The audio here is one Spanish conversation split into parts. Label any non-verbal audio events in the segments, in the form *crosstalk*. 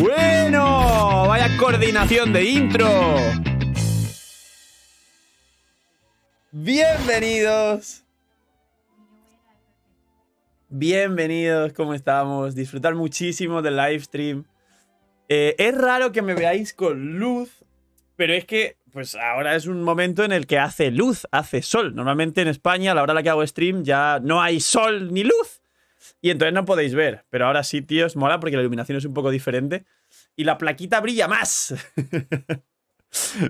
Bueno, vaya coordinación de intro. Bienvenidos. Bienvenidos, ¿cómo estamos? Disfrutar muchísimo del live stream. Eh, es raro que me veáis con luz, pero es que pues ahora es un momento en el que hace luz, hace sol. Normalmente en España, a la hora en la que hago stream, ya no hay sol ni luz. Y entonces no podéis ver. Pero ahora sí, tíos, mola porque la iluminación es un poco diferente. Y la plaquita brilla más. *laughs*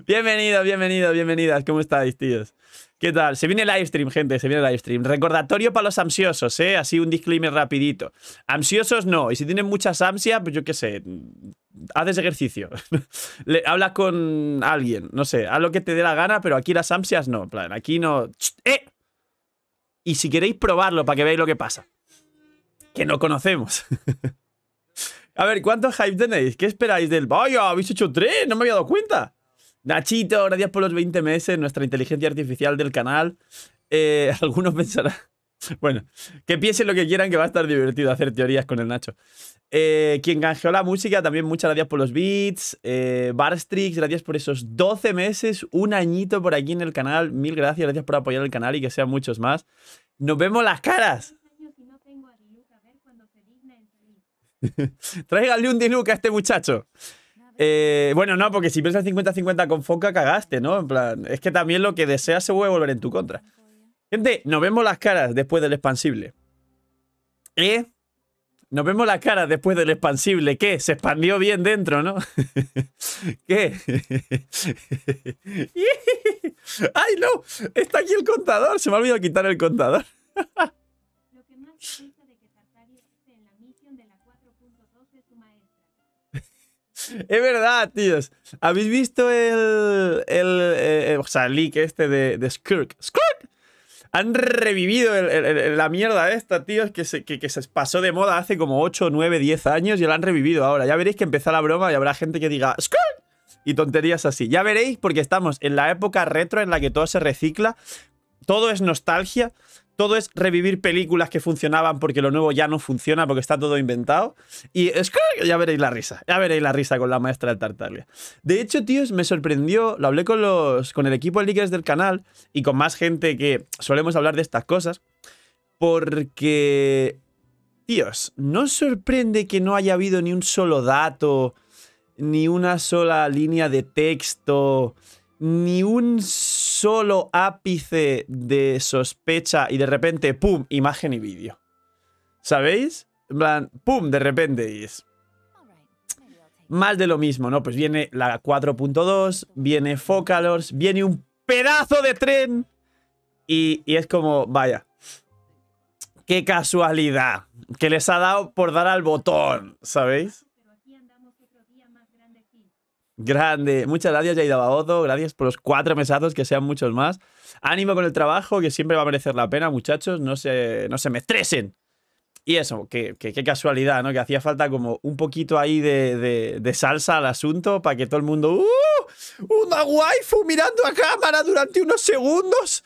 Bienvenidos, *laughs* bienvenidos, bienvenidas. ¿Cómo estáis, tíos? ¿Qué tal? Se viene live stream, gente, se viene live stream. Recordatorio para los ansiosos, ¿eh? Así un disclaimer rapidito. Ansiosos no, y si tienen muchas ansias, pues yo qué sé, mm, haces ejercicio. *laughs* hablas con alguien, no sé, haz lo que te dé la gana, pero aquí las ansias no, plan, aquí no... ¡Eh! Y si queréis probarlo para que veáis lo que pasa. Que no conocemos. *laughs* A ver, ¿cuántos hype tenéis? ¿Qué esperáis del... Vaya, habéis hecho tres, no me había dado cuenta. Nachito, gracias por los 20 meses, nuestra inteligencia artificial del canal. Eh, *laughs* algunos pensarán... Bueno, que piensen lo que quieran, que va a estar divertido hacer teorías con el Nacho. Eh, quien canjeó la música, también muchas gracias por los beats. Eh, Barstrix, gracias por esos 12 meses, un añito por aquí en el canal. Mil gracias, gracias por apoyar el canal y que sean muchos más. ¡Nos vemos las caras! *laughs* Traiganle un diluc a este muchacho. Eh, bueno, no, porque si piensas 50-50 con Foca, cagaste, ¿no? En plan, es que también lo que deseas se a volver en tu contra. Gente, nos vemos las caras después del expansible. ¿Eh? Nos vemos las caras después del expansible. ¿Qué? Se expandió bien dentro, ¿no? *laughs* ¿Qué? *laughs* ¡Ay, no! Está aquí el contador. Se me ha olvidado quitar el contador. *laughs* Es verdad, tíos. ¿Habéis visto el. Eh, o sea, el leak este de, de Skirk? Han revivido la mierda esta, tíos, que se, que, se pasó de moda hace como 8, 9, 10 años y la han revivido ahora. Ya veréis que empezó la broma y habrá gente que diga ¡Skirk! Y tonterías así. Ya veréis, porque estamos en la época retro en la que todo se recicla, todo es nostalgia todo es revivir películas que funcionaban porque lo nuevo ya no funciona, porque está todo inventado. Y es que ya veréis la risa, ya veréis la risa con la maestra del Tartaglia. De hecho, tíos, me sorprendió, lo hablé con, los, con el equipo de líquidos del canal y con más gente que solemos hablar de estas cosas, porque, tíos, no sorprende que no haya habido ni un solo dato, ni una sola línea de texto ni un solo ápice de sospecha y de repente, ¡pum!, imagen y vídeo. ¿Sabéis? En plan, ¡pum!, de repente y es... Más de lo mismo, ¿no? Pues viene la 4.2, viene Focalors, viene un pedazo de tren y, y es como, vaya, qué casualidad que les ha dado por dar al botón, ¿sabéis? Grande. Muchas gracias, Yaida Baozo. Gracias por los cuatro mesados que sean muchos más. Ánimo con el trabajo, que siempre va a merecer la pena, muchachos. No se, no se me estresen. Y eso, qué que, casualidad, ¿no? Que hacía falta como un poquito ahí de, de salsa al asunto para que todo el mundo. ¡Uh! ¡Una waifu mirando a cámara durante unos segundos!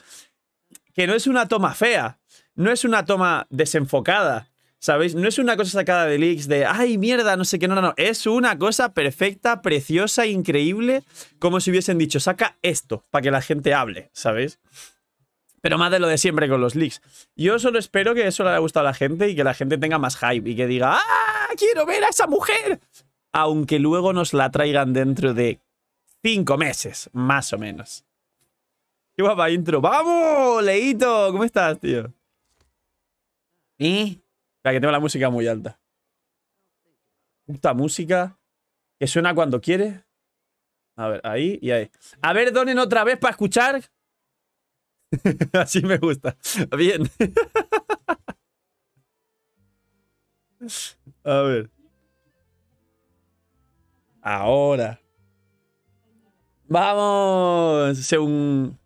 Que no es una toma fea, no es una toma desenfocada, ¿Sabéis? No es una cosa sacada de leaks de, ay, mierda, no sé qué, no, no, no. Es una cosa perfecta, preciosa, increíble, como si hubiesen dicho, saca esto, para que la gente hable, ¿sabéis? Pero más de lo de siempre con los leaks. Yo solo espero que eso le haya gustado a la gente y que la gente tenga más hype y que diga, ¡ah! ¡Quiero ver a esa mujer! Aunque luego nos la traigan dentro de cinco meses, más o menos. Qué guapa intro. ¡Vamos, Leito! ¿Cómo estás, tío? ¿Eh? que tengo la música muy alta. Puta música que suena cuando quiere. A ver, ahí y ahí. A ver, donen otra vez para escuchar. *laughs* Así me gusta. Bien. *laughs* A ver. Ahora. Vamos. Según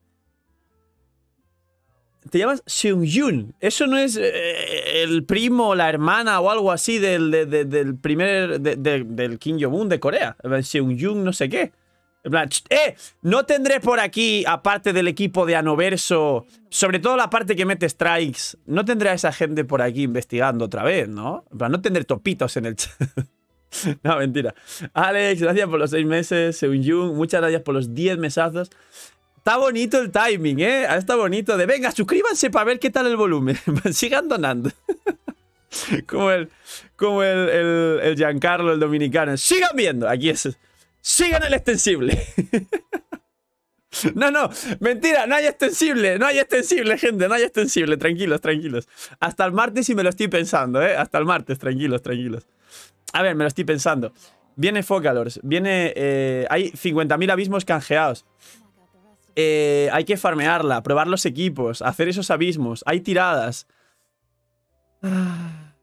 te llamas seung Eso no es eh, el primo, la hermana o algo así del, del primer. del Kim Jong-un de Corea. seung no sé qué. ¡eh! No tendré por aquí, aparte del equipo de Anoverso, sobre todo la parte que mete strikes, no tendré a esa gente por aquí investigando otra vez, ¿no? En no tendré topitos en el chat. *laughs* no, mentira. Alex, gracias por los seis meses. seung muchas gracias por los diez mesazos. Está bonito el timing, ¿eh? Ah, está bonito de, venga, suscríbanse para ver qué tal el volumen. *laughs* Sigan donando. *laughs* como el, como el, el, el, Giancarlo, el dominicano. Sigan viendo, aquí es. Sigan el extensible. *laughs* no, no, mentira, no hay extensible, no hay extensible, gente, no hay extensible, tranquilos, tranquilos. Hasta el martes y me lo estoy pensando, ¿eh? Hasta el martes, tranquilos, tranquilos. A ver, me lo estoy pensando. Viene Focalors, viene... Eh, hay 50.000 abismos canjeados. Eh, hay que farmearla, probar los equipos, hacer esos abismos. Hay tiradas. Ah,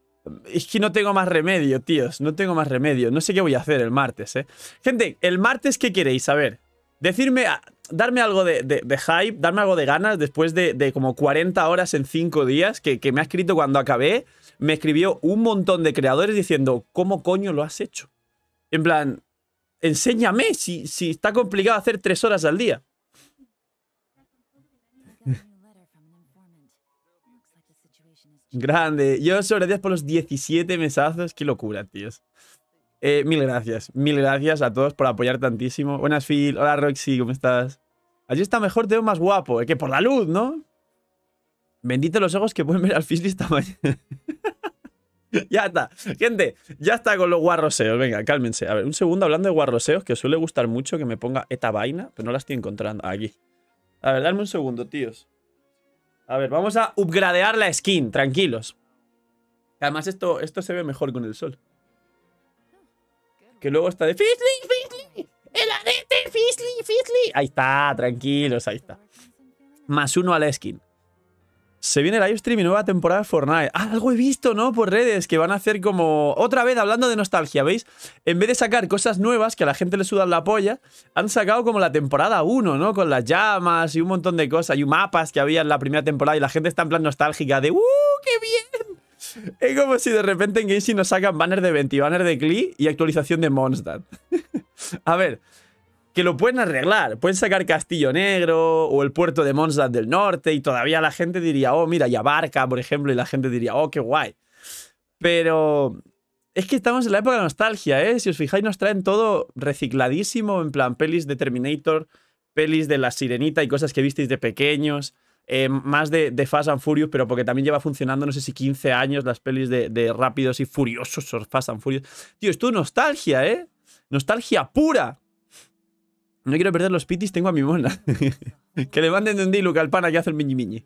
es que no tengo más remedio, tíos. No tengo más remedio. No sé qué voy a hacer el martes, ¿eh? Gente, el martes, ¿qué queréis? A ver. Decirme, ah, darme algo de, hype, darme algo de ganas después de, como 40 horas en 5 días que, me ha escrito cuando acabé. Me escribió un montón de creadores diciendo, ¿cómo coño lo has hecho? En plan, enséñame si, si está complicado hacer 3 horas al día. Grande. Yo sobre gracias por los 17 mesazos. Qué locura, tíos. Eh, mil gracias. Mil gracias a todos por apoyar tantísimo. Buenas, Phil. Hola, Roxy. ¿Cómo estás? Allí está mejor, te veo más guapo. es eh, que por la luz, ¿no? Bendito los ojos que pueden ver al Fizzly esta *laughs* mañana. ya está. Gente, ya está con los guarroseos. Venga, cálmense. A ver, un segundo hablando de guarroseos, que suele gustar mucho que me ponga esta vaina, pero no la estoy encontrando. Aquí. A ver, dame un segundo, tíos. A ver, vamos a upgradear la skin, tranquilos. Además, esto, esto se ve mejor con el sol. Que luego está de... ¡Fizzly, fizzly! ¡El adete! ¡Fizzly, fizzly! Ahí está, tranquilos, ahí está. Más uno a la skin. Se viene live stream y nueva temporada de Fortnite. Ah, algo he visto, ¿no? Por redes, que van a hacer como. Otra vez hablando de nostalgia, ¿veis? En vez de sacar cosas nuevas que a la gente le sudan la polla, han sacado como la temporada 1, ¿no? Con las llamas y un montón de cosas y mapas que había en la primera temporada y la gente está en plan nostálgica de ¡Uh, qué bien! *laughs* Es como si de repente en Genshin nos sacan banner de 20, banner de Glee y actualización de Monster. *laughs* a ver, que lo pueden arreglar. Pueden sacar Castillo Negro o el puerto de Monsland del Norte y todavía la gente diría, oh, mira, ya Abarca, por ejemplo, y la gente diría, oh, qué guay. Pero es que estamos en la época de nostalgia, ¿eh? Si os fijáis, nos traen todo recicladísimo, en plan pelis de Terminator, pelis de La Sirenita y cosas que visteis de pequeños. Eh, más de, Fast and Furious, pero porque también lleva funcionando, no sé si 15 años, las pelis de, Rápidos y Furiosos o Fast and Furious. Tío, esto es nostalgia, ¿eh? Nostalgia pura. No quiero perder los pitis, tengo a mi mona. *laughs* que le manden de un diluc al pana que hace el mini mini.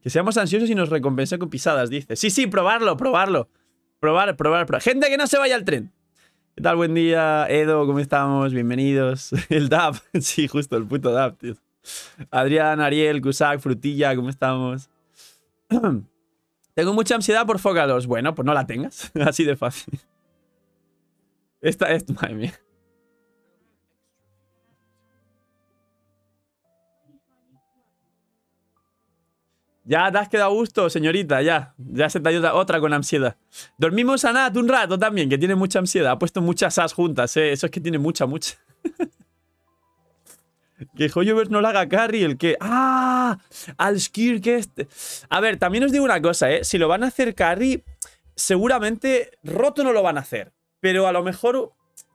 Que seamos ansiosos y nos recompense con pisadas, dice. Sí, sí, probarlo, probarlo. Probar, probar, probar. Gente, que no se vaya al tren. ¿Qué tal? Buen día, Edo, ¿cómo estamos? Bienvenidos. *laughs* El DAP, *laughs* sí, justo, el puto DAP, tío. Adrián, Ariel, Cusac, Frutilla, ¿cómo estamos? *clears throat* Tengo mucha ansiedad por focalos. Bueno, pues no la tengas. Así de fácil. Esta es, madre mía. Ya te has quedado a gusto, señorita, ya. Ya se te ayuda otra con ansiedad. Dormimos a Nat un rato también, que tiene mucha ansiedad. Ha puesto muchas as juntas, eh. Eso es que tiene mucha, mucha. *laughs* que Hoyover no la haga carry, el que... ¡Ah! Al Skir que este... A ver, también os digo una cosa, eh. Si lo van a hacer carry, seguramente roto no lo van a hacer. Pero a lo mejor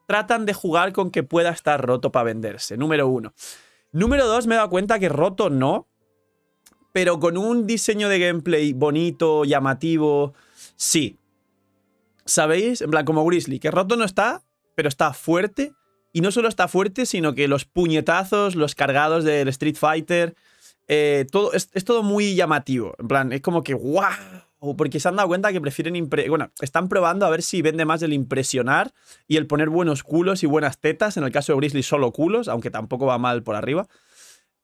tratan de jugar con que pueda estar roto para venderse. Número uno. Número dos, me he dado cuenta que roto no pero con un diseño de gameplay bonito, llamativo, sí. ¿Sabéis? En plan, como Grizzly, que roto no está, pero está fuerte. Y no solo está fuerte, sino que los puñetazos, los cargados del Street Fighter, eh, todo, es, todo muy llamativo. En plan, es como que ¡guau! Porque se han dado cuenta que prefieren. Bueno, están probando a ver si vende más el impresionar y el poner buenos culos y buenas tetas. En el caso de Grizzly, solo culos, aunque tampoco va mal por arriba.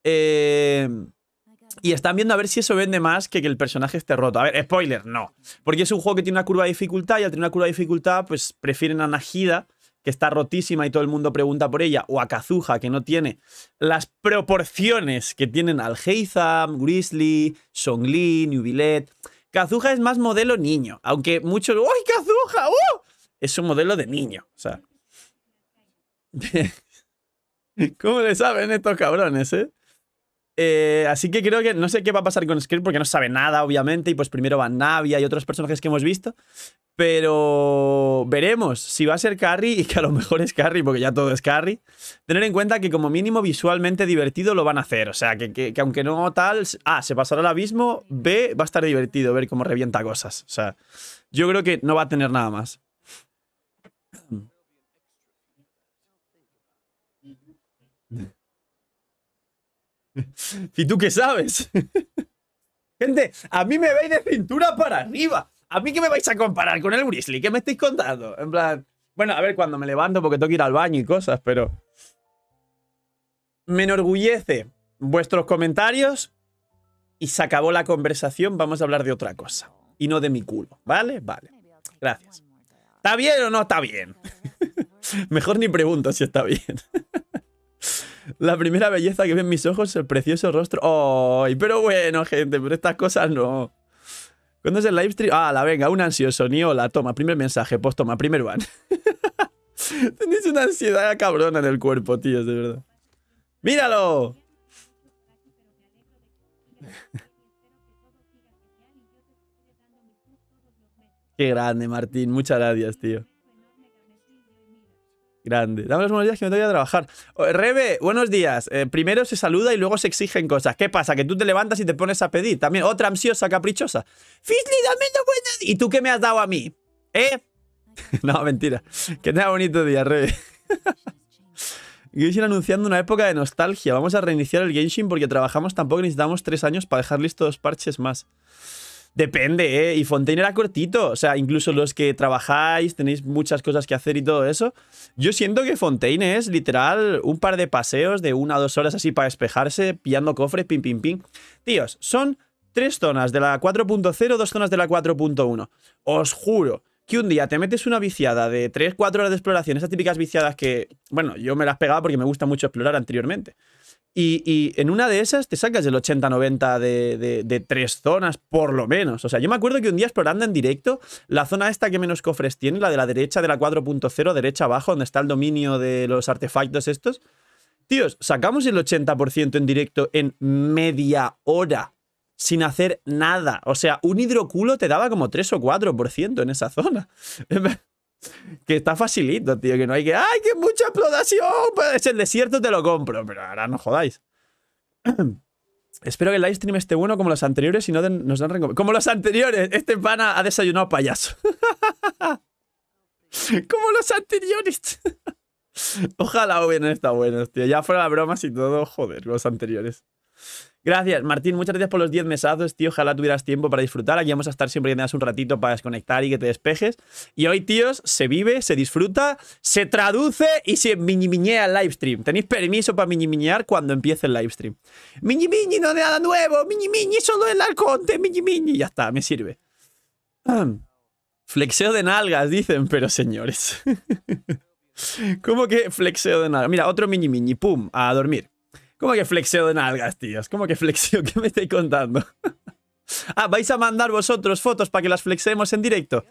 Eh. Y están viendo a ver si eso vende más que que el personaje esté roto. A ver, spoiler, no. Porque es un juego que tiene una curva de dificultad y al tener una curva de dificultad, pues prefieren a Najida, que está rotísima y todo el mundo pregunta por ella, o a Kazuha, que no tiene las proporciones que tienen al Heizam, Grizzly, Songlin, Nubilet. Kazuha es más modelo niño, aunque muchos. ¡Uy, Kazuha! ¡Uh! Es un modelo de niño, o sea. *laughs* ¿Cómo le saben estos cabrones, eh? Eh, así que creo que no sé qué va a pasar con Script porque no sabe nada, obviamente. Y pues primero va Navia y otros personajes que hemos visto. Pero veremos si va a ser Carry y que a lo mejor es Carry porque ya todo es Carry. Tener en cuenta que como mínimo visualmente divertido lo van a hacer. O sea, que, aunque no tal, A, ah, se pasará al abismo, B, va a estar divertido ver cómo revienta cosas. O sea, yo creo que no va a tener nada más. *laughs* ¿Y tú qué sabes? *laughs* Gente, a mí me veis de cintura para arriba. ¿A mí qué me vais a comparar con el Grizzly? ¿Qué me estáis contando? En plan... Bueno, a ver, cuando me levanto porque tengo que ir al baño y cosas, pero... Me enorgullece vuestros comentarios y se acabó la conversación. Vamos a hablar de otra cosa. Y no de mi culo, ¿vale? Vale. Gracias. ¿Está bien o no está bien? *laughs* Mejor ni pregunto si está bien. La primera belleza que ven mis ojos es el precioso rostro. ¡Ay! pero bueno, gente, pero estas cosas no. ¿Cuándo es el livestream? Ah, la venga, un ansioso, ni hola, toma, primer mensaje, post pues toma, primer van. *laughs* Tenéis una ansiedad cabrona en el cuerpo, tíos, de verdad. ¡Míralo! *laughs* Qué grande, Martín. Muchas gracias, tío. Grande. Dame los buenos días que me voy a trabajar. Oh, Rebe, buenos días. Eh, primero se saluda y luego se exigen cosas. ¿Qué pasa? Que tú te levantas y te pones a pedir. También otra ansiosa, caprichosa. Fisley, dame buenos buenas. ¿Y tú qué me has dado a mí? ¿Eh? *laughs* no, mentira. Que tenga bonito día, Rebe. Genshin anunciando una época de nostalgia. Vamos a reiniciar el Genshin porque trabajamos tampoco necesitamos tres años para dejar listos dos parches más. Depende, ¿eh? Y Fontaine era cortito. O sea, incluso los que trabajáis, tenéis muchas cosas que hacer y todo eso. Yo siento que Fontaine es literal un par de paseos de una o dos horas así para despejarse, pillando cofres, pim, pim, pim. Tíos, son tres zonas de la 4.0, dos zonas de la 4.1. Os juro que un día te metes una viciada de 3-4 horas de exploración, esas típicas viciadas que, bueno, yo me las pegaba porque me gusta mucho explorar anteriormente. Y, en una de esas te sacas el 80-90 de, tres zonas, por lo menos. O sea, yo me acuerdo que un día explorando en directo, la zona esta que menos cofres tiene, la de la derecha de la 4.0, derecha abajo, donde está el dominio de los artefactos estos. Tíos, sacamos el 80% en directo en media hora, sin hacer nada. O sea, un hidroculo te daba como 3 o 4% en esa zona. *laughs* que está facilito, tío, que no hay que, ¡ay, que mucha explotación! Pues, es el desierto, te lo compro, pero ahora no jodáis. *clears throat* Espero que el live stream esté bueno como los anteriores y no nos dan Como los anteriores, este pana ha desayunado payaso. *laughs* como los anteriores. *laughs* Ojalá hubieran estado buenos, tío. Ya fuera la broma y todo, joder, los anteriores. Gracias, Martín. Muchas gracias por los 10 mesazos, tío. Ojalá tuvieras tiempo para disfrutar. Aquí vamos a estar siempre que tengas un ratito para desconectar y que te despejes. Y hoy, tíos, se vive, se disfruta, se traduce y se mini mini el livestream. Tenéis permiso para mini miñimiñear cuando empiece el livestream. mini no de nada nuevo. mini solo el mini mini, Ya está, me sirve. Flexeo de nalgas, dicen, pero señores. *laughs* ¿Cómo que flexeo de nalgas? Mira, otro mini mini, pum, a dormir. ¿Cómo que flexeo de nalgas, tíos? ¿Cómo que flexeo? *laughs* ¿Qué me estáis contando? *laughs* ah, ¿vais a mandar vosotros fotos para que las flexemos en directo?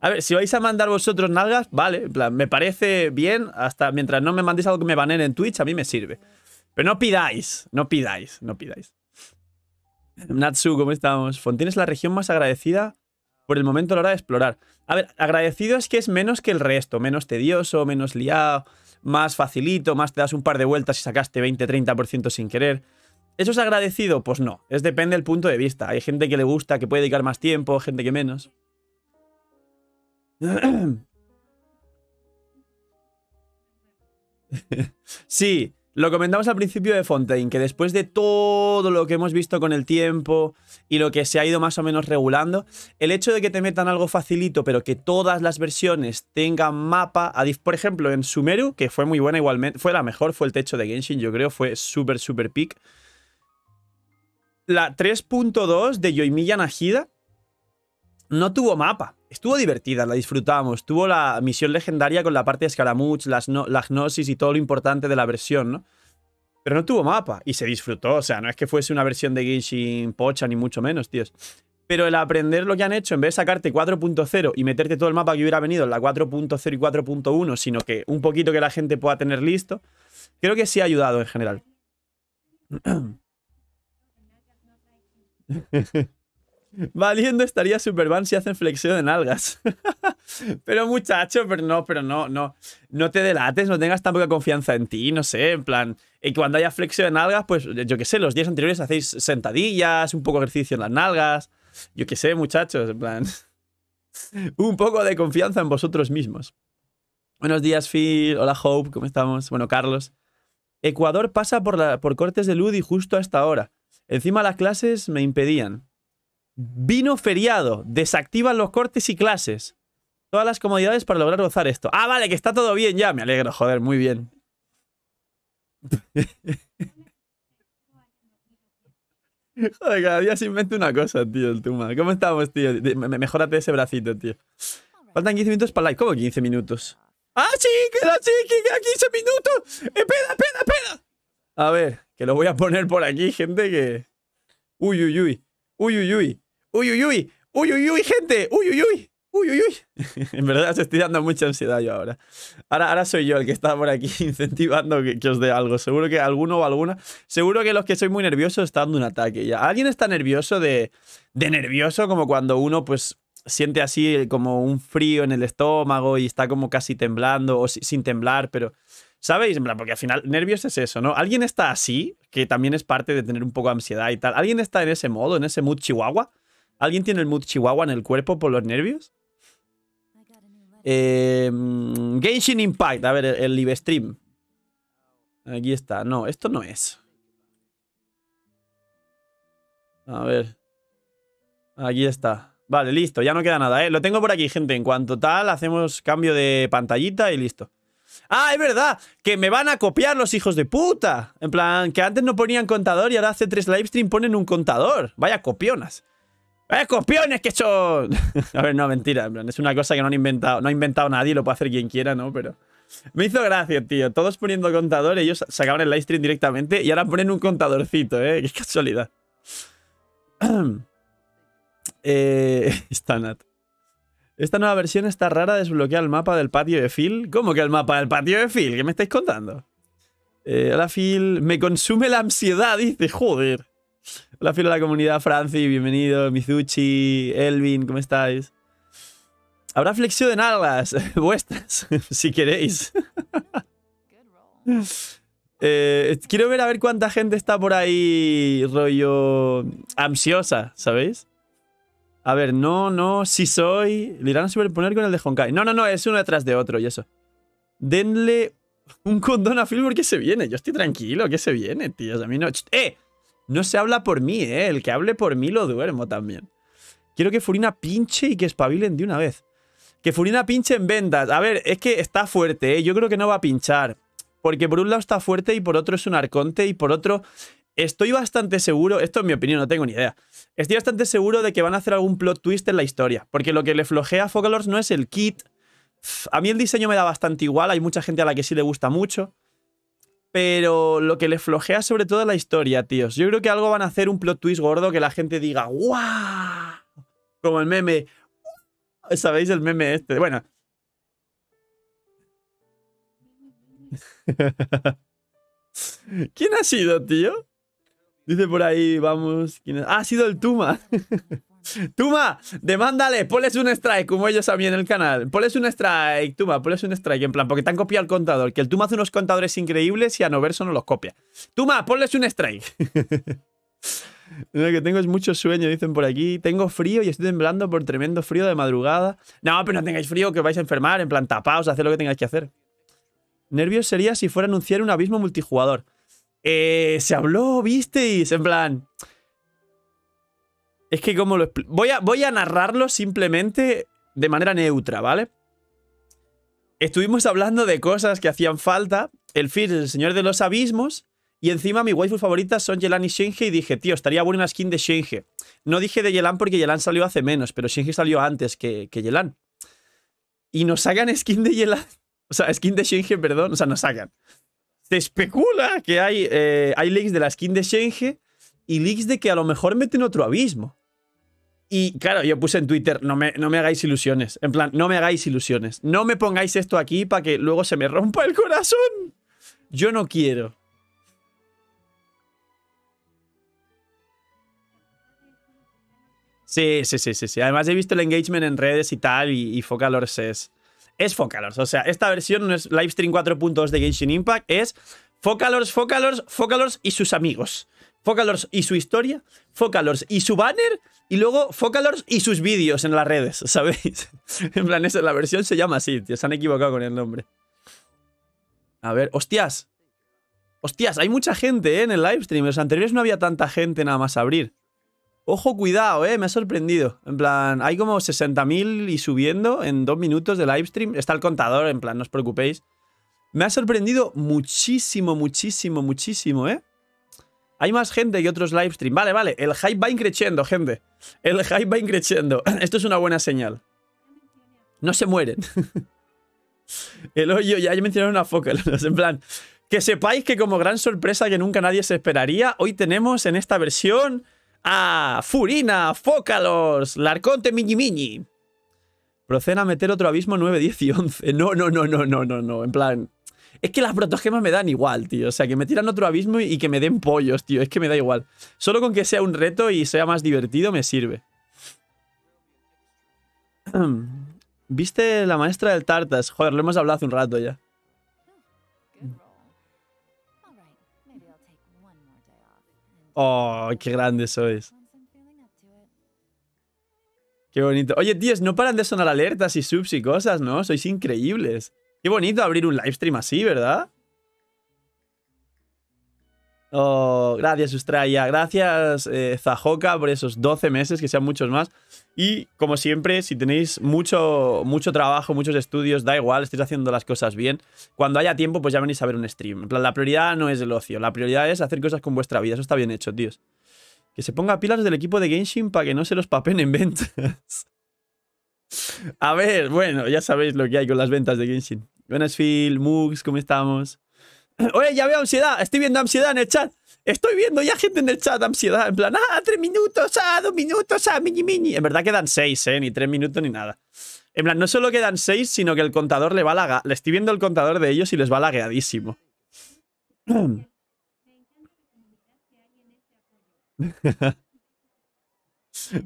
A ver, si vais a mandar vosotros nalgas, vale, plan, me parece bien, hasta mientras no me mandéis algo que me banen en Twitch, a mí me sirve. Pero no pidáis, no pidáis, no pidáis. Natsu, ¿cómo estamos? Fontín es la región más agradecida por el momento a la hora de explorar. A ver, agradecido es que es menos que el resto, menos tedioso, menos liado más facilito, más te das un par de vueltas y sacaste 20-30% sin querer. ¿Eso es agradecido? Pues no, es depende del punto de vista. Hay gente que le gusta, que puede dedicar más tiempo, gente que menos. *clears throat* sí, lo comentamos al principio de Fontaine, que después de todo lo que hemos visto con el tiempo y lo que se ha ido más o menos regulando, el hecho de que te metan algo facilito, pero que todas las versiones tengan mapa, por ejemplo, en Sumeru, que fue muy buena igualmente, fue la mejor, fue el techo de Genshin, yo creo, fue súper, súper pick. La 3.2 de Yoimiya Nahida no tuvo mapa estuvo divertida, la disfrutamos. Tuvo la misión legendaria con la parte de Scaramouche, las no, la Gnosis y todo lo importante de la versión, ¿no? Pero no tuvo mapa y se disfrutó. O sea, no es que fuese una versión de Genshin Pocha, ni mucho menos, tíos. Pero el aprender lo que han hecho, en vez de sacarte 4.0 y meterte todo el mapa que hubiera venido en la 4.0 y 4.1, sino que un poquito que la gente pueda tener listo, creo que sí ha ayudado en general. *clears throat* *laughs* Valiendo estaría Superman si hacen flexión en algas. *laughs* pero muchacho, pero no, pero no, no. No te delates, no tengas tan poca confianza en ti, no sé, en plan. Y cuando haya flexión en algas, pues yo qué sé, los días anteriores hacéis sentadillas, un poco ejercicio en las nalgas. Yo qué sé, muchachos, en plan. *laughs* un poco de confianza en vosotros mismos. Buenos días, Phil. Hola, Hope. ¿Cómo estamos? Bueno, Carlos. Ecuador pasa por, la, por cortes de Ludi justo hasta ahora, Encima las clases me impedían. Vino feriado. Desactivan los cortes y clases. Todas las comodidades para lograr gozar esto. Ah, vale, que está todo bien ya. Me alegro, joder, muy bien. *laughs* joder, cada día se inventa una cosa, tío, el Tuma. ¿Cómo estamos, tío? Mejórate ese bracito, tío. Faltan 15 minutos para el live. ¿Cómo 15 minutos? ¡Ah, sí! ¡Queda, sí! 15 minutos! ¡Espera, espera, espera! A ver, que lo voy a poner por aquí, gente, que... Uy, uy, uy. Uy, uy, uy. Uy, uy, uy. Uy, uy, uy, gente. Uy, uy, uy. Uy, uy, uy. *laughs* en verdad os estoy dando mucha ansiedad yo ahora. ahora. Ahora soy yo el que está por aquí *laughs* incentivando que, os dé algo. Seguro que alguno o alguna. Seguro que los que soy muy nervioso están dando un ataque ya. ¿Alguien está nervioso de, de nervioso? Como cuando uno, pues, siente así como un frío en el estómago y está como casi temblando o sin temblar, pero ¿Sabéis? porque al final, nervios es eso, ¿no? Alguien está así, que también es parte de tener un poco de ansiedad y tal. ¿Alguien está en ese modo, en ese mood chihuahua? ¿Alguien tiene el mood chihuahua en el cuerpo por los nervios? Em, Genshin Impact, a ver, el, livestream. live stream. Aquí está. No, esto no es. A ver. Aquí está. Vale, listo, ya no queda nada, ¿eh? Lo tengo por aquí, gente. En cuanto tal, hacemos cambio de pantallita y listo. Ah, es verdad, que me van a copiar los hijos de puta. En plan, que antes no ponían contador y ahora hace tres livestream ponen un contador. Vaya copionas. Vaya copiones que son. *laughs* a ver, no, mentira. En plan, es una cosa que no han inventado. No ha inventado nadie, lo puede hacer quien quiera, ¿no? Pero. Me hizo gracia, tío. Todos poniendo contador, ellos sacaban el livestream directamente y ahora ponen un contadorcito, ¿eh? *laughs* Qué casualidad. *clears throat* eh, está *laughs* Esta nueva versión está rara, desbloquea el mapa del patio de Phil. ¿Cómo que el mapa del patio de Phil? ¿Qué me estáis contando? Eh, hola Phil, me consume la ansiedad, dice, joder. Hola Phil a la comunidad, Franci, bienvenido, Mizuchi, Elvin, ¿cómo estáis? Habrá flexión en algas *laughs* vuestras, *laughs* si queréis. *laughs* Eh, quiero ver a ver cuánta gente está por ahí rollo ansiosa, ¿sabéis? A ver, no, no, si soy. Le irán a superponer con el de Honkai. No, no, no, es uno detrás de otro y eso. Denle un condón a Phil porque se viene. Yo estoy tranquilo, que se viene, tíos. A mí no. ¡Eh! No se habla por mí, ¿eh? El que hable por mí lo duermo también. Quiero que Furina pinche y que espabilen de una vez. Que Furina pinche en ventas. A ver, es que está fuerte, ¿eh? Yo creo que no va a pinchar. Porque por un lado está fuerte y por otro es un arconte y por otro Estoy bastante seguro, esto es mi opinión, no tengo ni idea. Estoy bastante seguro de que van a hacer algún plot twist en la historia, porque lo que le flojea a Focalors no es el kit. A mí el diseño me da bastante igual, hay mucha gente a la que sí le gusta mucho. Pero lo que le flojea sobre todo es la historia, tíos. Yo creo que algo van a hacer un plot twist gordo que la gente diga ¡guau! Como el meme. ¿Sabéis el meme este? Bueno. *laughs* ¿Quién ha sido, tío? Dice por ahí, vamos. Ah, ha sido el Tuma. *laughs* Tuma, demándale, ponles un strike, como ellos a en el canal. Ponles un strike, Tuma, ponles un strike. En plan, porque te han copiado el contador. Que el Tuma hace unos contadores increíbles y a Noverso no los copia. Tuma, ponles un strike. *laughs* Lo que tengo es mucho sueño, dicen por aquí. Tengo frío y estoy temblando por tremendo frío de madrugada. No, pero no tengáis frío, que vais a enfermar. En plan, tapaos, haced lo que tengáis que hacer. Nervios sería si fuera a anunciar un abismo multijugador eh, se habló, visteis, en plan... Es que como lo voy a, voy a narrarlo simplemente de manera neutra, ¿vale? Estuvimos hablando de cosas que hacían falta, el Fizz, el Señor de los Abismos, y encima mi waifu favorita son Yelan y Shenge. y dije, tío, estaría buena una skin de Shenge. No dije de Yelan porque Yelan salió hace menos, pero Shenge salió antes que, que Yelan. Y nos hagan skin de Yelan, *laughs* o sea, skin de Shenge, perdón, o sea, nos hagan. Te especula que hay, eh, hay leaks de la skin de Shenge y leaks de que a lo mejor meten otro abismo. Y claro, yo puse en Twitter, no me, no me hagáis ilusiones. En plan, no me hagáis ilusiones. No me pongáis esto aquí para que luego se me rompa el corazón. Yo no quiero. Sí, sí, sí, sí, sí. Además he visto el engagement en redes y tal, y, y es, es Focalors. O sea, esta versión no es Livestream 4.2 de Genshin Impact, es Focalors, Focalors, Focalors y sus amigos. Focalors y su historia, Focalors y su banner, y luego Focalors y sus vídeos en las redes, *laughs* ¿sabéis? en plan, esa, la versión se llama así, tío. Se han equivocado con el nombre. A ver, hostias. Hostias, hay mucha gente eh, en el livestream. En los anteriores no había tanta gente nada más abrir. Ojo, cuidado, eh, me ha sorprendido. En plan, hay como 60.000 y subiendo en dos minutos de livestream. Está el contador, en plan, no os preocupéis. Me ha sorprendido muchísimo, muchísimo, muchísimo, ¿eh? Hay más gente que otros livestream. Vale, vale, el hype va increciendo, gente. El hype va increciendo. *clears throat* Esto es una buena señal. No se mueren. *laughs* El hoyo, ya mencionaron una foca. *laughs* En plan, que sepáis que como gran sorpresa que nunca nadie se esperaría, hoy tenemos en esta versión ¡Ah! Furina, Fócalos, Larconte, Miñi Miñi. Proceden a meter otro abismo 9, 10 y 11. No, no, no, no, no, no, no. En plan... Es que las protogemas me dan igual, tío. O sea, que me tiran otro abismo y que me den pollos, tío. Es que me da igual. Solo con que sea un reto y sea más divertido me sirve. *clears throat* ¿Viste la maestra del Tartas? Joder, lo hemos hablado hace un rato ya. Oh, qué grande sois. Qué bonito. Oye, tíos, no paran de sonar alertas y subs y cosas, ¿no? Sois increíbles. Qué bonito abrir un livestream así, ¿verdad? Oh, gracias, Ustraya. Gracias, eh, Zajoca por esos 12 meses, que sean muchos más. Y como siempre, si tenéis mucho, mucho trabajo, muchos estudios, da igual, estáis haciendo las cosas bien. Cuando haya tiempo, pues ya venís a ver un stream. En plan, la prioridad no es el ocio, la prioridad es hacer cosas con vuestra vida. Eso está bien hecho, tíos. Que se ponga pilas del equipo de Genshin para que no se los papen en ventas. *laughs* a ver, bueno, ya sabéis lo que hay con las ventas de Genshin. Buenas, Phil, Mugs, ¿cómo estamos? *clears throat* Oye, ya veo ansiedad. Estoy viendo ansiedad en el chat. Estoy viendo ya gente en el chat ansiedad. En plan, ah, tres minutos, ah, dos minutos, ah, mini, mini. En verdad quedan seis, ¿eh? Ni tres minutos ni nada. En plan, no solo quedan seis, sino que el contador le va a Le estoy viendo el contador de ellos y les va lagueadísimo. *clears throat*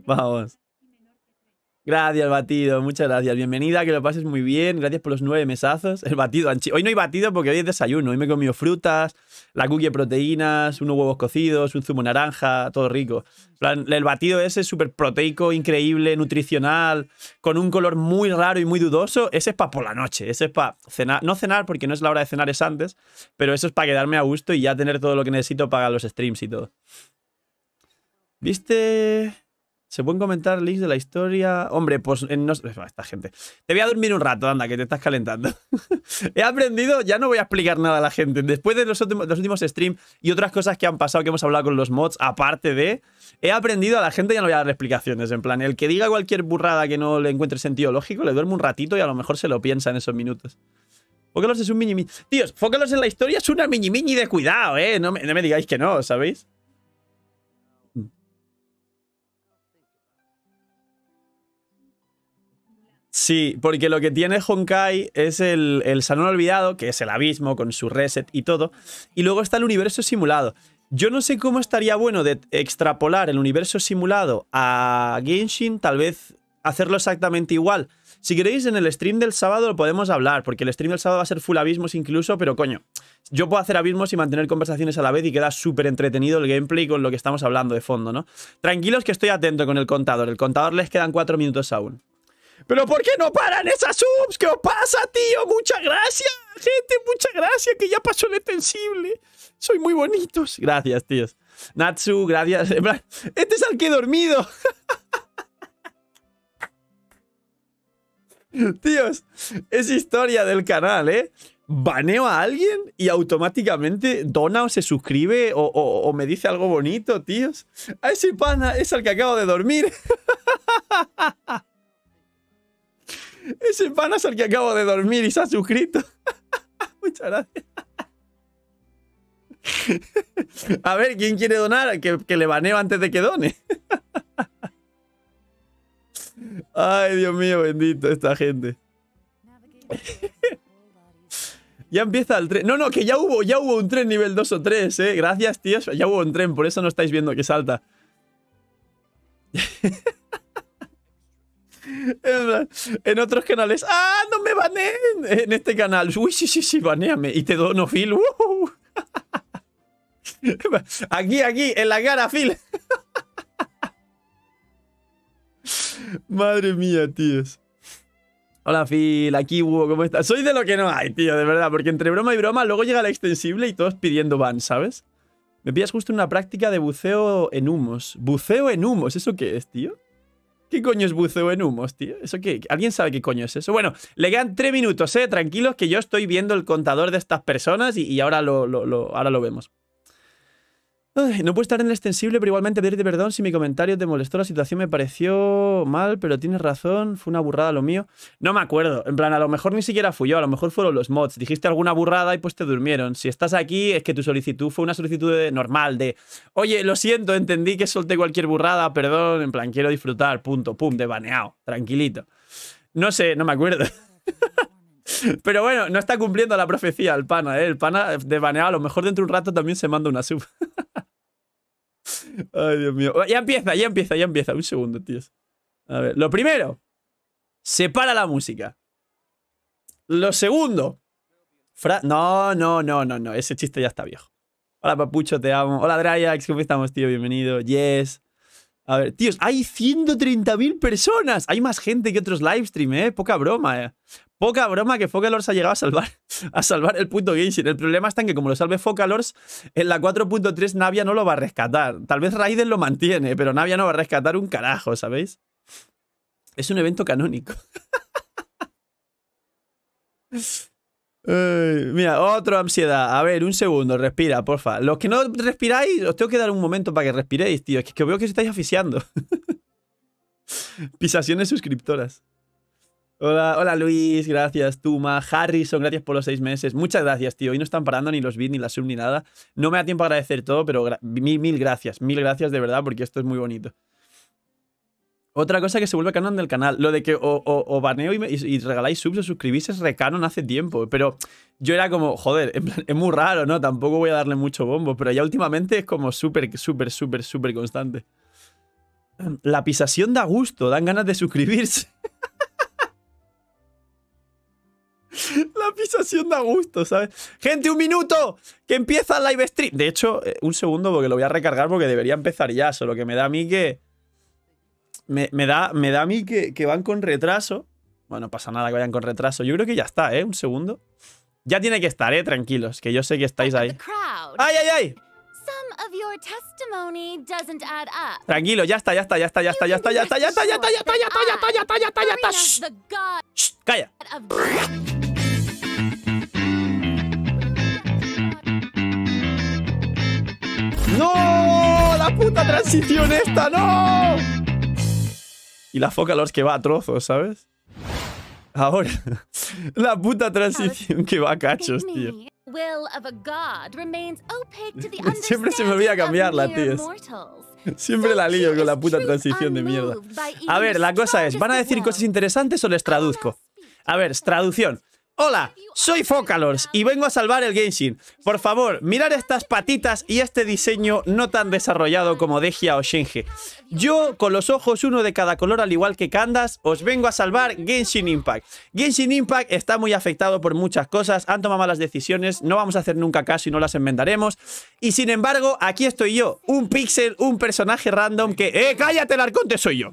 Vamos. Gracias, batido. Muchas gracias. Bienvenida, que lo pases muy bien. Gracias por los nueve mesazos. El batido, Anchi. Hoy no hay batido porque hoy es desayuno. Hoy me he comido frutas, la cookie de proteínas, unos huevos cocidos, un zumo naranja, todo rico. El batido ese es súper proteico, increíble, nutricional, con un color muy raro y muy dudoso. Ese es para por la noche. Ese es para cenar. No cenar porque no es la hora de cenar, es antes. Pero eso es para quedarme a gusto y ya tener todo lo que necesito para los streams y todo. ¿Viste? ¿Se pueden comentar leaks de la historia? Hombre, pues eh, no... Esta gente. Te voy a dormir un rato, anda, que te estás calentando. *laughs* He aprendido, ya no voy a explicar nada a la gente. Después de los, últimos, los últimos streams y otras cosas que han pasado, que hemos hablado con los mods, aparte de... He aprendido a la gente, ya no voy a dar explicaciones. En plan, el que diga cualquier burrada que no le encuentre sentido lógico, le duerme un ratito y a lo mejor se lo piensa en esos minutos. Fócalos es un mini, mini Tíos, Fócalos en la historia es una mini mini de cuidado, ¿eh? no me digáis que no, ¿sabéis? Sí, porque lo que tiene Honkai es el, el Salón Olvidado, que es el abismo con su reset y todo, y luego está el universo simulado. Yo no sé cómo estaría bueno de extrapolar el universo simulado a Genshin, tal vez hacerlo exactamente igual. Si queréis, en el stream del sábado lo podemos hablar, porque el stream del sábado va a ser full abismos incluso, pero coño, yo puedo hacer abismos y mantener conversaciones a la vez y queda súper entretenido el gameplay con lo que estamos hablando de fondo, ¿no? Tranquilos que estoy atento con el contador, el contador les quedan cuatro minutos aún. Pero ¿por qué no paran esas subs? ¿Qué os pasa, tío? Muchas gracias, gente. Muchas gracias, que ya pasó el extensible. Soy muy bonitos. Gracias, tíos. Natsu, gracias. Este es al que he dormido. *laughs* Tíos, es historia del canal, ¿eh? Baneo a alguien y automáticamente dona o se suscribe o, me dice algo bonito, tíos. A ese pana es al que acabo de dormir. *laughs* Ese pan es el que acabo de dormir y se ha suscrito. *laughs* Muchas gracias. *laughs* A ver, ¿quién quiere donar? Que, que, le baneo antes de que done. *laughs* Ay, Dios mío, bendito esta gente. Ya empieza el tren. No, no, que ya hubo, ya hubo un tren nivel 2 o 3, eh. Gracias, tíos. Ya hubo un tren, por eso no estáis viendo que salta. En otros canales, ¡ah, no me baneen! En este canal, ¡uy, sí, sí, sí, baneame! Y te dono, Phil. ¡uh! *laughs* Aquí, aquí, en la cara, Phil. *laughs* Madre mía, tíos. Hola, Phil, aquí Hugo, ¿cómo estás? Soy de lo que no hay, tío, de verdad, porque entre broma y broma luego llega la extensible y todos pidiendo van, ¿sabes? Me pillas justo una práctica de buceo en humos. ¿Buceo en humos? ¿Eso qué es, tío? ¿Qué coño es buceo en humos, tío? ¿Eso qué? ¿Alguien sabe qué coño es eso? Bueno, le quedan tres minutos, ¿eh? Tranquilos, que yo estoy viendo el contador de estas personas y, ahora, lo, lo, ahora lo vemos no puedo estar en el extensible, pero igualmente pedirte perdón si mi comentario te molestó. La situación me pareció mal, pero tienes razón. Fue una burrada lo mío. No me acuerdo. En plan, a lo mejor ni siquiera fui yo. A lo mejor fueron los mods. Dijiste alguna burrada y pues te durmieron. Si estás aquí, es que tu solicitud fue una solicitud normal de... Oye, lo siento, entendí que solté cualquier burrada. Perdón. En plan, quiero disfrutar. Punto. Pum, de baneado. Tranquilito. No sé, no me acuerdo. *laughs* Pero bueno, no está cumpliendo la profecía el pana, ¿eh? El pana de a lo mejor dentro de un rato también se manda una sub. *laughs* Ay, Dios mío. Ah, ya empieza, ya empieza, ya empieza. Un segundo, tíos. A ver, lo primero, separa la música. Lo segundo, no, no, no, no, no. Ese chiste ya está viejo. Hola, papucho, te amo. Hola, Dryax, ¿cómo estamos, tío? Bienvenido. Yes. A ver, tíos, hay 130.000 personas. Hay más gente que otros livestream, ¿eh? Poca broma, ¿eh? Poca broma que Focalors ha llegado a salvar, *laughs* a salvar el punto Genshin. El problema está en que como lo salve Focalors, en la 4.3 Navia no lo va a rescatar. Tal vez Raiden lo mantiene, pero Navia no va a rescatar un carajo, ¿sabéis? Es un evento canónico. *laughs* mira, otra ansiedad. A ver, un segundo, respira, porfa. Los que no respiráis, os tengo que dar un momento para que respiréis, tío. Es que, veo que os estáis asfixiando. *laughs* Pisaciones suscriptoras. Hola, hola Luis, gracias. Tuma, Harrison, gracias por los seis meses. Muchas gracias, tío. Hoy no están parando ni los bits, ni las sub, ni nada. No me da tiempo a agradecer todo, pero mil gracias. Mil gracias de verdad, porque esto es muy bonito. Otra cosa que se vuelve canon del canal. Lo de que o, o, o baneo y, regaláis subs o suscribís es recanon hace tiempo. Pero yo era como, joder, en *laughs* es muy raro, ¿no? Tampoco voy a darle mucho bombo. Pero ya últimamente es como súper, súper, súper, súper constante. *clears throat* La pisación da gusto, dan ganas de suscribirse. *laughs* La pisación da gusto, ¿sabes? Gente, un minuto, que empieza el live stream. De hecho, eh, un segundo porque lo voy a recargar porque debería empezar ya, solo que me da a mí que me, da, me da a mí que, van con retraso. Bueno, pasa nada que vayan con retraso. Yo creo que ya está, ¿eh? Un segundo. Ya tiene que estar, ¿eh? Tranquilos, que yo sé que estáis ahí. ¡Ay, ay, ay! Tranquilo, ya está, ya está, ya está, ya está, ya está, ya está, ya está, ya está, ya está, ya está, ya está, ya está, ya está, ya está. Calla. ¡No! ¡La puta transición esta! ¡No! Y la los que va a trozos, ¿sabes? Ahora, *laughs* la puta transición que va a cachos, tío. *laughs* Siempre se me olvida cambiarla, tío. Siempre la lío con la puta transición de mierda. A ver, la cosa es, ¿van a decir cosas interesantes o les traduzco? A ver, traducción. Hola, soy Focalors y vengo a salvar el Genshin. Por favor, mirar estas patitas y este diseño no tan desarrollado como Dejia o Shenge. Yo, con los ojos uno de cada color al igual que Candas, os vengo a salvar Genshin Impact. Genshin Impact está muy afectado por muchas cosas, han tomado malas decisiones, no vamos a hacer nunca caso y no las enmendaremos. Y sin embargo, aquí estoy yo, un pixel, un personaje random que... ¡Eh, cállate, el soy yo!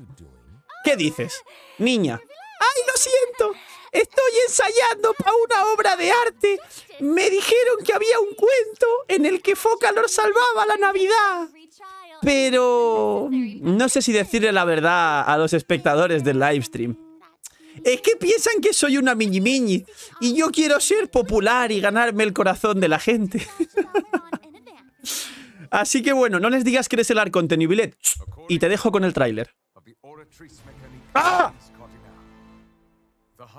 ¿Qué dices? Niña. ¡Ay, lo siento! Estoy ensayando para una obra de arte. Me dijeron que había un cuento en el que Focalor salvaba la Navidad. Pero... No sé si decirle la verdad a los espectadores del livestream. Es que piensan que soy una mini mini y yo quiero ser popular y ganarme el corazón de la gente. *laughs* Así que bueno, no les digas que eres el arconte, Y te dejo con el tráiler.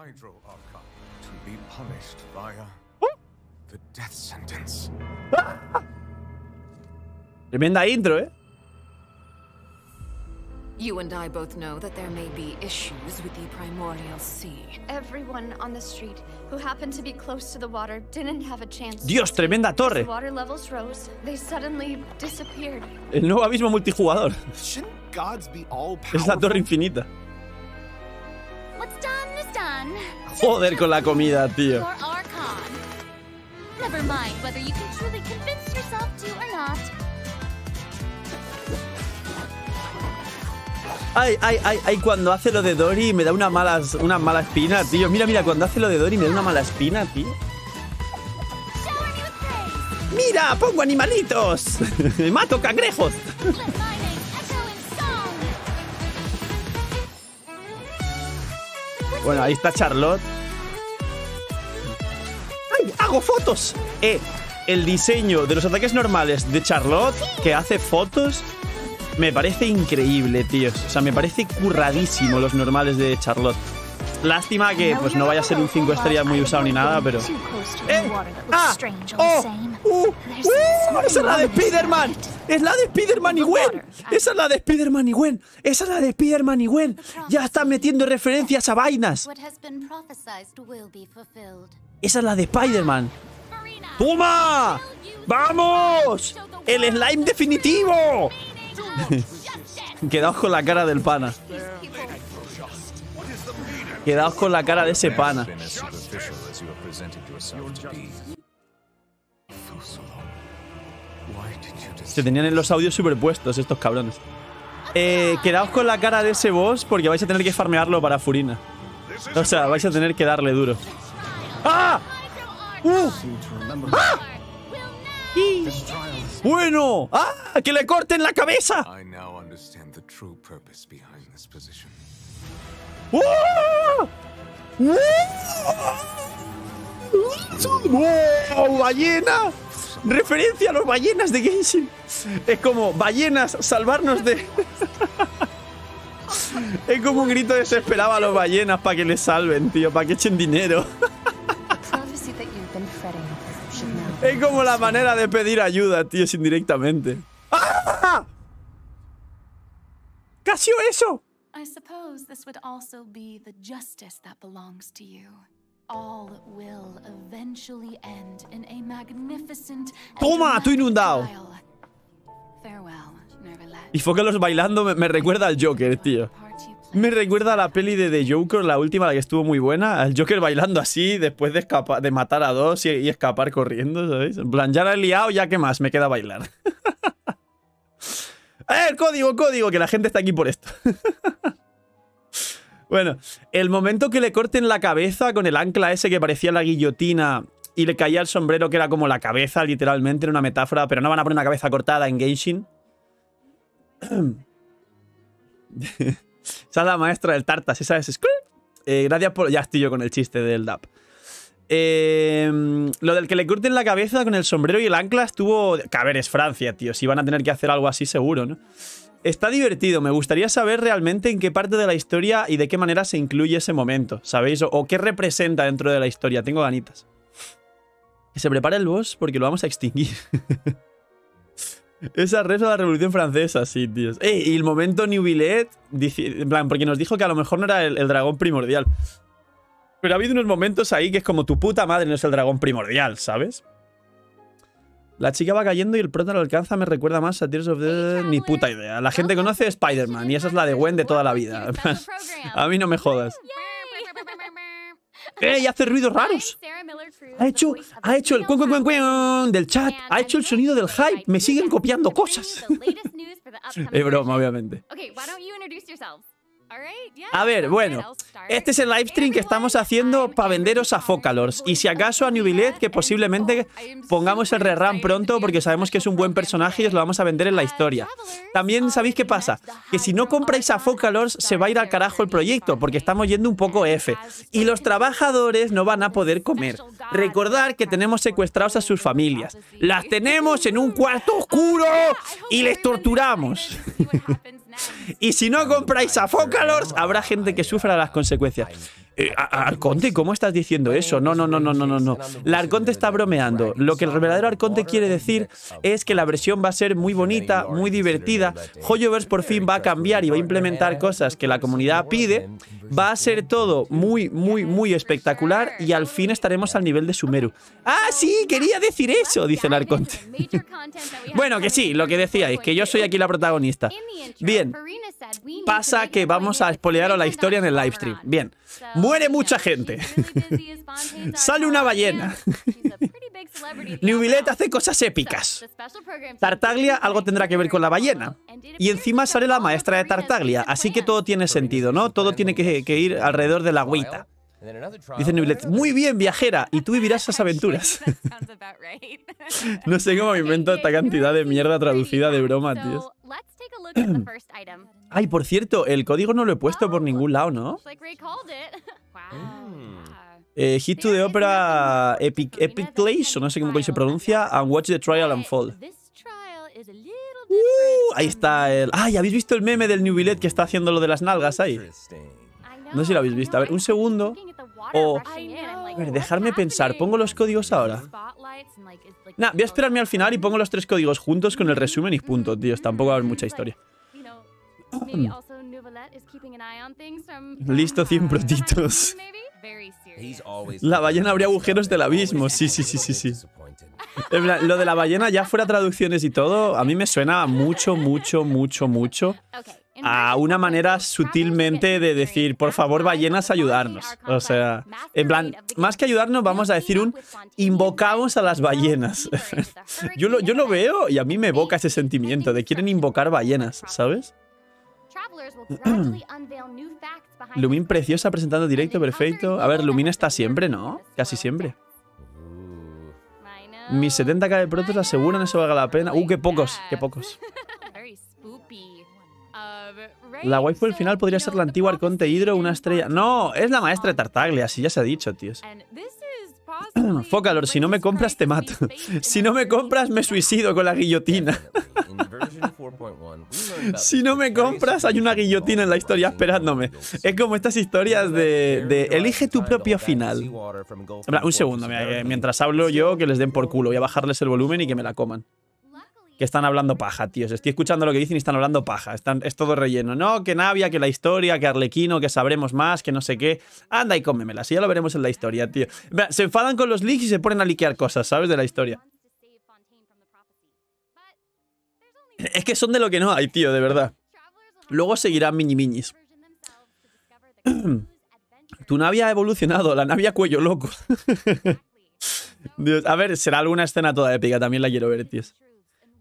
Hydro Archon to be punished via the death sentence. Tremenda intro, eh? You and I both know that there may be issues with the primordial sea. Everyone on the street who happened to be close to the water didn't have a chance. Dios, tremenda torre. As water levels rose, they suddenly disappeared. El nuevo abismo multijugador. Shouldn't gods be all powerful? Es la torre infinita. Joder con la comida, tío. Ay, ay, ay, ay, cuando hace lo de Dory me da una mala, mala espina, tío. Mira, mira, cuando hace lo de Dory me da una mala espina, tío. ¡Mira! ¡Pongo animalitos! *laughs* Me ¡Mato cangrejos! Bueno, ahí está Charlotte. ¡Ay, hago fotos! Eh, el diseño de los ataques normales de Charlotte, que hace fotos, me parece increíble, tíos. O sea, me parece curradísimo los normales de Charlotte. Lástima que pues no vaya a ser un 5 estrellas muy usado ni nada, pero... ¡Eh! ¡Eh! Ah, ¡Ah! ¡Oh! ¡Oh! ¡Uh! ¡Eh! ¡Esa es la de Spider-Man! ¡Es la de Spiderman! ¡Es la de Spiderman y Gwen! Ah. ¡Esa es la de Spider-Man y Gwen! ¡Esa es la de Spider-Man y Gwen! esa es la de spider man y gwen ya están metiendo referencias a vainas! ¡Esa es la de Spider-Man! Puma, ¡Vamos! ¡El slime definitivo! *laughs* Quedaos con la cara del pana. Quedaos con la cara de ese pana. Se tenían en los audios superpuestos estos cabrones. Eh, quedaos con la cara de ese boss porque vais a tener que farmearlo para Furina. O sea, vais a tener que darle duro. ¡Ah! ¡Uh! ¡Ah! Bueno, ¡ah! ¡Que le corten la cabeza! ¡Oh! ¡Oh! ballenas. Referencia a los ballenas de Genshin. Es como, ballenas, salvarnos de... es como un grito desesperado a los ballenas para que les salven, tío, para que echen dinero. es como la manera de pedir ayuda, tío, es indirectamente. ¡Ah! ¡Casi eso? I suppose this would also be the justice that belongs to you. All will eventually end in a magnificent Toma, tú inundado. Y los bailando me, recuerda al Joker, tío. Me recuerda a la peli de The Joker, la última, la que estuvo muy buena. Al Joker bailando así, después de, escapar, de matar a dos y, escapar corriendo, ¿sabes? En plan, ya la liado, ya qué más, me queda bailar. *laughs* ¡Eh, código, código! Que la gente está aquí por esto. *laughs* bueno, el momento que le corten la cabeza con el ancla ese que parecía la guillotina y le caía el sombrero que era como la cabeza, literalmente, en una metáfora, pero no van a poner una cabeza cortada en Genshin. esa *coughs* es la maestra del Tartas, esa es... Eh, gracias por... Ya estoy yo con el chiste del DAP. Em, lo del que le corten la cabeza con el sombrero y el ancla estuvo. Que a ver, es Francia, tío. Si van a tener que hacer algo así, seguro, ¿no? Está divertido. Me gustaría saber realmente en qué parte de la historia y de qué manera se incluye ese momento, ¿sabéis? O, qué representa dentro de la historia. Tengo ganitas. se prepara el boss porque lo vamos a extinguir. *laughs* Esa reza de la Revolución Francesa, sí, tíos. y el momento New en plan, porque nos dijo que a lo mejor no era el dragón primordial. Pero ha habido unos momentos ahí que es como tu puta madre no es el dragón primordial, ¿sabes? La chica va cayendo y el prota lo alcanza, me recuerda más a Tears of the... Ni pues, puta idea. La gente conoce Spider-Man y esa es la de Gwen de toda la vida. *laughs* *laughs* a mí no me jodas. ¡Eh! hace ruidos raros. Ha hecho, ha hecho el cuen, cuen, cuen, cuen del chat. Ha hecho el sonido del hype. Me siguen copiando cosas. Eh, *laughs* broma, obviamente. A ver, bueno, este es el live stream que estamos haciendo para venderos a Focalors. Y si acaso a Nubilet, que posiblemente pongamos el rerun pronto porque sabemos que es un buen personaje y os lo vamos a vender en la historia. También um, sabéis qué pasa, que si no compráis a Focalors se va a ir al carajo el proyecto porque estamos yendo un poco F. Y los trabajadores no van a poder comer. Recordar que tenemos secuestrados a sus familias. Las tenemos en un cuarto *laughs* oscuro y les torturamos. Y si no compráis a Focalors, habrá gente que sufra las consecuencias. Eh, Arconte, ¿cómo estás diciendo pues, eso? No, no, no, no, no, no, no. Pues, la Arconte está bromeando. Lo que el verdadero Arconte quiere decir es que la versión va a ser muy bonita, muy divertida. Hoyoverse por fin va a cambiar y va a implementar cosas que la comunidad pide. Va a ser todo muy, muy, muy espectacular y al fin estaremos al nivel de Sumeru. ¡Ah, sí! Quería decir eso, dice el Arconte. *laughs* bueno, que sí, lo que decíais, que yo soy aquí la protagonista. Bien, pasa que vamos a espolearos la historia en el livestream. Bien, Muere mucha gente. Sale una ballena. Nubilet hace cosas épicas. Tartaglia algo tendrá que ver con la ballena. Y encima sale la maestra de Tartaglia, así que todo tiene sentido, ¿no? Todo tiene que, ir alrededor de la agüita. Dice Nubilet, muy bien, viajera, y tú vivirás esas aventuras. *laughs* no sé cómo me invento esta cantidad de mierda traducida de broma, tío. Ay, por cierto, el código no lo he puesto por oh. ningún lado, ¿no? *laughs* Mm. Eh, hit to the Opera Epic, Epic Place, o no sé cómo se pronuncia, and watch the trial unfold. Uh, ahí está el... ¡Ay! ¿Habéis visto el meme del New Billet que está haciendo lo de las nalgas ahí? No sé si lo habéis visto. A ver, un segundo. O... Oh. A ver, dejarme pensar. ¿Pongo los códigos ahora? Nah, voy a esperarme al final y pongo los tres códigos juntos con el resumen y punto, tíos. Mm-hmm. Tampoco va a haber mucha historia. *laughs* Listo 100 protitos. La ballena habría agujeros del abismo. Sí, sí, sí, sí, sí. Lo de la ballena, ya fuera traducciones y todo, a mí me suena mucho, mucho, mucho, mucho a una manera sutilmente de decir, por favor, ballenas, ayudarnos. O sea, en plan, más que ayudarnos, vamos a decir un invocamos a las ballenas. *laughs* yo, yo lo veo y a mí me evoca ese sentimiento de quieren invocar ballenas, ¿sabes? *clears throat* Lumin preciosa presentando directo, perfecto. A ver, Lumin está siempre, ¿no? Casi siempre. Mis 70k de protos aseguran eso valga la pena. Uh, qué pocos, qué pocos. *laughs* Um, la waifu al final podría ser la antigua Arconte Hidro, una estrella... ¡No! Es la maestra de Tartaglia, así ya se ha dicho, tíos. *clears throat* Focalor, si no me compras te mato. *laughs* Si no me compras me suicido con la guillotina. *laughs* si no me compras hay una guillotina en la historia esperándome. Es como estas historias de, de elige tu propio final. Un segundo, eh, mientras hablo yo que les den por culo. Voy a bajarles el volumen y que me la coman que están hablando paja, tíos. Estoy escuchando lo que dicen y están hablando paja. Están, es todo relleno. No, que Navia, que la historia, que Arlequino, que sabremos más, que no sé qué. Anda y cómemela, si ya lo veremos en la historia, tío. Se enfadan con los leaks y se ponen a liquear cosas, ¿sabes? De la historia. Es que son de lo que no hay, tío, de verdad. Luego seguirán mini minis. *clears throat* tu Navia ha evolucionado, la Navia cuello loco. *laughs* a ver, será alguna escena toda épica, también la quiero ver, tíos.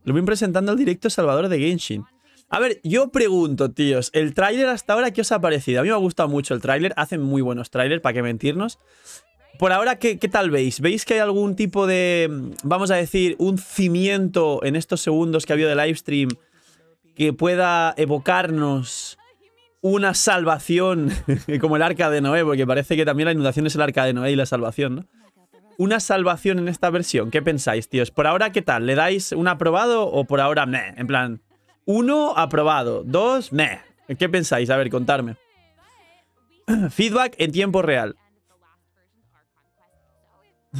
Lo ven presentando el directo Salvador de Genshin. A ver, yo pregunto, tíos, el tráiler hasta ahora, ¿qué os ha parecido? A mí me ha gustado mucho el tráiler, hacen muy buenos tráilers, para qué mentirnos. Por ahora, ¿qué, ¿qué, tal veis? ¿Veis que hay algún tipo de, vamos a decir, un cimiento en estos segundos que ha habido de livestream que pueda evocarnos una salvación *laughs* como el arca de Noé? Porque parece que también la inundación es el arca de Noé y la salvación, ¿no? una salvación en esta versión. ¿Qué pensáis, tíos? ¿Por ahora qué tal? ¿Le dais un aprobado o por ahora meh? En plan, uno, aprobado. Dos, meh. ¿Qué pensáis? A ver, contadme. *clears throat* Feedback en tiempo real.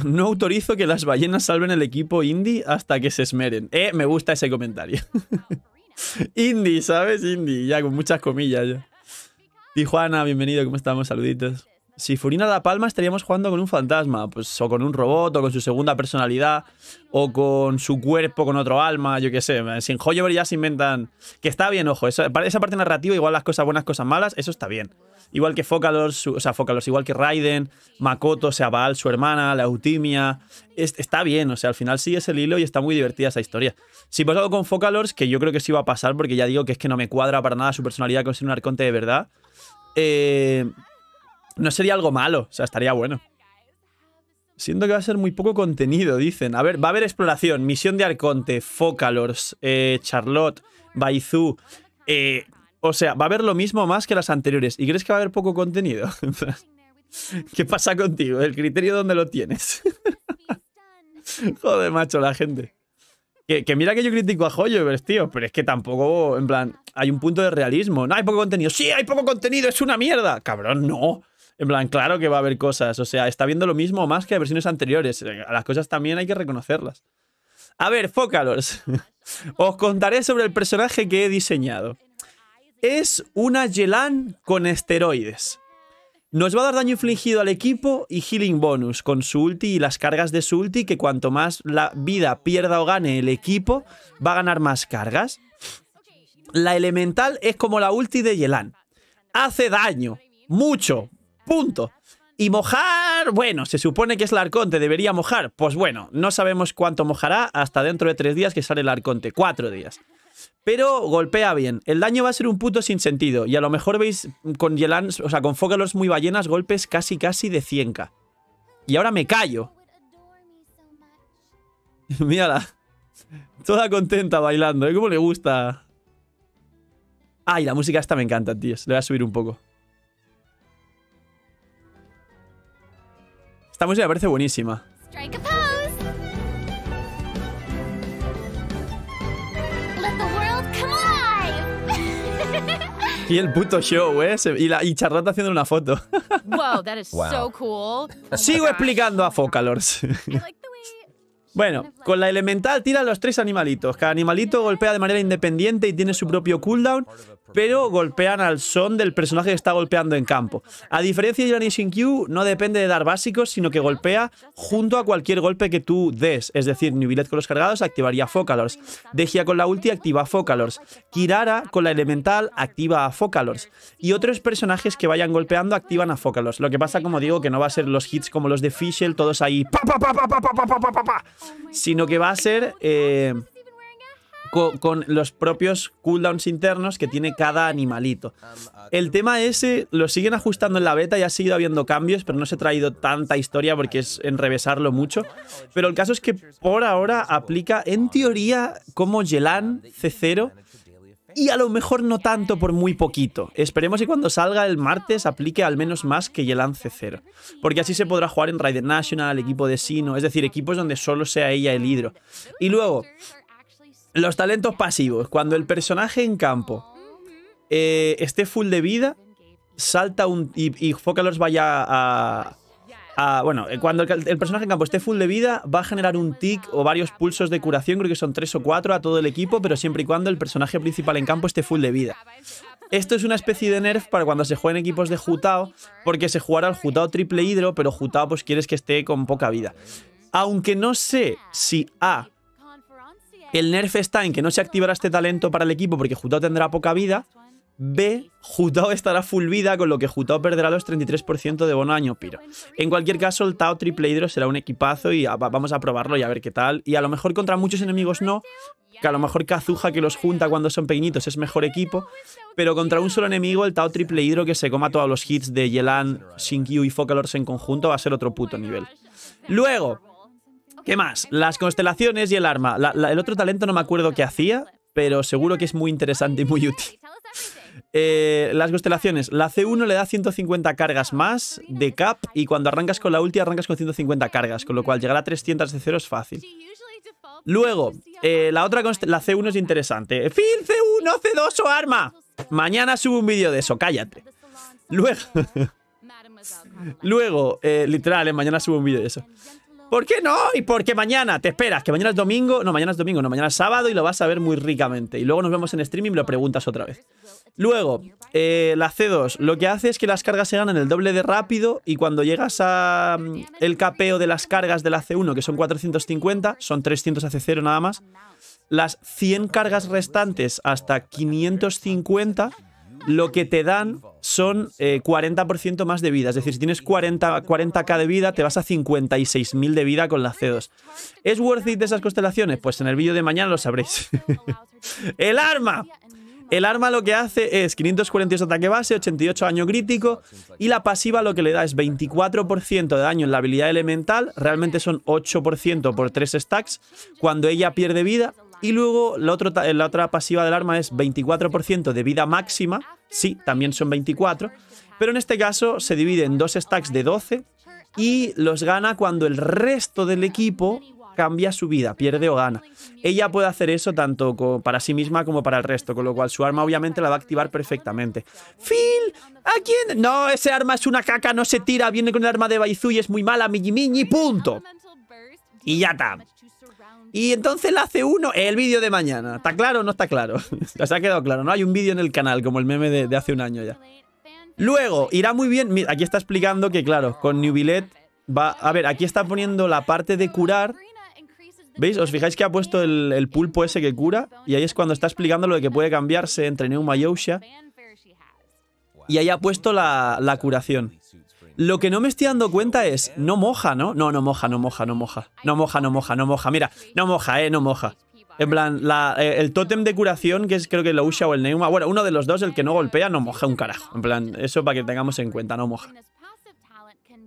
No autorizo que las ballenas salven el equipo indie hasta que se esmeren. Eh, me gusta ese comentario. *laughs* indie, ¿sabes? Indie, ya con muchas comillas. Ya. Tijuana, bienvenido, ¿cómo estamos? Saluditos. Si Furina da Palma estaríamos jugando con un fantasma, pues o con un robot, o con su segunda personalidad, o con su cuerpo, con otro alma, yo qué sé. Sin Hoyover ya se inventan. Que está bien, ojo, esa, parte narrativa, igual las cosas buenas, cosas malas, eso está bien. Igual que Focalors, o sea, Focalors, igual que Raiden, Makoto, o sea, Baal, su hermana, la Eutimia. está bien, o sea, al final sigue el hilo y está muy divertida esa historia. Si pasa algo con Focalors, que yo creo que sí va a pasar, porque ya digo que es que no me cuadra para nada su personalidad con ser un arconte de verdad. Eh no sería algo malo, o sea, estaría bueno. Siento que va a ser muy poco contenido, dicen. A ver, va a haber exploración, misión de Arconte, Focalors, eh, Charlotte, Baizú. Eh, o sea, va a haber lo mismo más que las anteriores. ¿Y crees que va a haber poco contenido? *laughs* ¿Qué pasa contigo? ¿El criterio dónde lo tienes? *laughs* Joder, macho, la gente. Que, mira que yo critico a joyo tío, pero es que tampoco, en plan, hay un punto de realismo. No hay poco contenido. Sí, hay poco contenido, es una mierda. Cabrón, no. En plan, claro que va a haber cosas. O sea, está viendo lo mismo más que versiones anteriores. Eh, las cosas también hay que reconocerlas. A ver, fócalos *laughs* Os contaré sobre el personaje que he diseñado. Es una Yelan con esteroides. Nos va a dar daño infligido al equipo y healing bonus con su ulti y las cargas de su ulti, que cuanto más la vida pierda o gane el equipo, va a ganar más cargas. La elemental es como la ulti de Yelan. Hace daño. Mucho, Punto. Y mojar, bueno, se supone que es el arconte, debería mojar. Pues bueno, no sabemos cuánto mojará hasta dentro de tres días que sale el arconte, cuatro días. Pero golpea bien. El daño va a ser un puto sin sentido. Y a lo mejor veis con Yelan, o sea, con muy ballenas, golpes casi casi de 100k. Y ahora me callo. *laughs* Mírala. Toda contenta bailando, ¿eh? ¿Cómo le gusta? Ay, la música esta me encanta, tíos. Le voy a subir un poco. Esta música me parece buenísima. *laughs* Y el puto show, ¿eh? y, la, Charlotte haciendo una foto. Sigo explicando a Focalors. *laughs* bueno, con la elemental tira los tres animalitos. Cada animalito golpea de manera independiente y tiene su propio cooldown pero golpean al son del personaje que está golpeando en campo. A diferencia de Vanishing Q, no depende de dar básicos, sino que golpea junto a cualquier golpe que tú des. Es decir, Nubilet con los cargados activaría Focalors. Degia con la ulti activa Focalors. Kirara con la elemental activa Focalors. Y otros personajes que vayan golpeando activan a Focalors. Lo que pasa, como digo, que no va a ser los hits como los de Fischl, todos ahí... Pa, pa, sino que va a ser con los propios cooldowns internos que tiene cada animalito. El tema ese lo siguen ajustando en la beta y ha seguido habiendo cambios, pero no se ha traído tanta historia porque es enrevesarlo mucho. Pero el caso es que por ahora aplica en teoría como Yelan C0 y a lo mejor no tanto por muy poquito. Esperemos que cuando salga el martes aplique al menos más que Yelan C0. Porque así se podrá jugar en Raider National, equipo de Sino, es decir, equipos donde solo sea ella el hidro. Y luego, los talentos pasivos. Cuando el personaje en campo eh, esté full de vida, salta un. y, y Focalors vaya a. bueno, eh, cuando el, personaje en campo esté full de vida, va a generar un tick o varios pulsos de curación, creo que son tres o cuatro a todo el equipo, pero siempre y cuando el personaje principal en campo esté full de vida. Esto es una especie de nerf para cuando se jueguen equipos de Jutao, porque se jugará al Jutao triple hidro, pero Jutao pues quieres que esté con poca vida. Aunque no sé si A el nerf está en que no se activará este talento para el equipo porque Jutao tendrá poca vida. B, Jutao estará full vida, con lo que Jutao perderá los 33% de bono año piro. En cualquier caso, el Tao Triple Hidro será un equipazo y vamos a probarlo y a ver qué tal. Y a lo mejor contra muchos enemigos no, que a lo mejor Kazuha que los junta cuando son pequeñitos es mejor equipo, pero contra un solo enemigo el Tao Triple Hidro, que se coma todos los hits de Yelan, Shinkyu y Focalors en conjunto va a ser otro puto nivel. Luego, ¿Qué más? Las constelaciones y el arma. el otro talento no me acuerdo qué hacía, pero seguro que es muy interesante y muy útil. *laughs* Eh, las constelaciones. La C1 le da 150 cargas más de cap y cuando arrancas con la ulti arrancas con 150 cargas, con lo cual llegar a 300 de cero es fácil. Luego, eh, la otra la C1 es interesante. ¡Fin C1, C2 o arma! Mañana subo un vídeo de eso, cállate. Luego, *laughs* luego eh, literal, eh, mañana subo un vídeo de eso. ¿Por qué no? Y porque mañana te esperas, que mañana es domingo. No, mañana es domingo, no, mañana es sábado y lo vas a ver muy ricamente. Y luego nos vemos en streaming y lo preguntas otra vez. Luego, eh, la C2 lo que hace es que las cargas se en el doble de rápido y cuando llegas a mm, el capeo de las cargas de la C1, que son 450, son 300 a C0 nada más, las 100 cargas restantes hasta 550 lo que te dan son 40% eh, más de vida. Es decir, si tienes 40, 40k de vida, te vas a 56.000 de vida con la C2. ¿Es worth it de esas constelaciones? Pues en el vídeo de mañana lo sabréis. *laughs* ¡El arma! El arma lo que hace es 548 ataque base, 88 daño crítico y la pasiva lo que le da es 24% de daño en la habilidad elemental, realmente son 8% por 3 stacks, cuando ella pierde vida y luego la, la otra pasiva del arma es 24% de vida máxima. Sí, también son 24. Pero en este caso se divide en dos stacks de 12 y los gana cuando el resto del equipo cambia su vida, pierde o gana. Ella puede hacer eso tanto para sí misma como para el resto, con lo cual su arma obviamente la va a activar perfectamente. ¡Phil! ¿A quién? No, ese arma es una caca, no se tira, viene con el arma de Baizu y es muy mala, miñi miñi, punto. Y ya está. Y entonces la hace uno, el vídeo de mañana. ¿Está claro o no está claro? *laughs* Se ha quedado claro, ¿no? Hay un vídeo en el canal, como el meme de, hace un año ya. Luego, irá muy bien. Mira, aquí está explicando que, claro, con Nubilet va. A ver, aquí está poniendo la parte de curar. ¿Veis? ¿Os fijáis que ha puesto el, pulpo ese que cura? Y ahí es cuando está explicando lo de que puede cambiarse entre Neuma y Y ahí ha puesto la, la curación. Lo que no me estoy dando cuenta es, no moja, ¿no? No, no moja, no moja, no moja. No moja, no moja, no moja. Mira, no moja, eh, no moja. En plan, eh, el tótem de curación, que es creo que el Usha o el Neuma, bueno, uno de los dos, el que no golpea, no moja un carajo. En plan, eso para que tengamos en cuenta, no moja.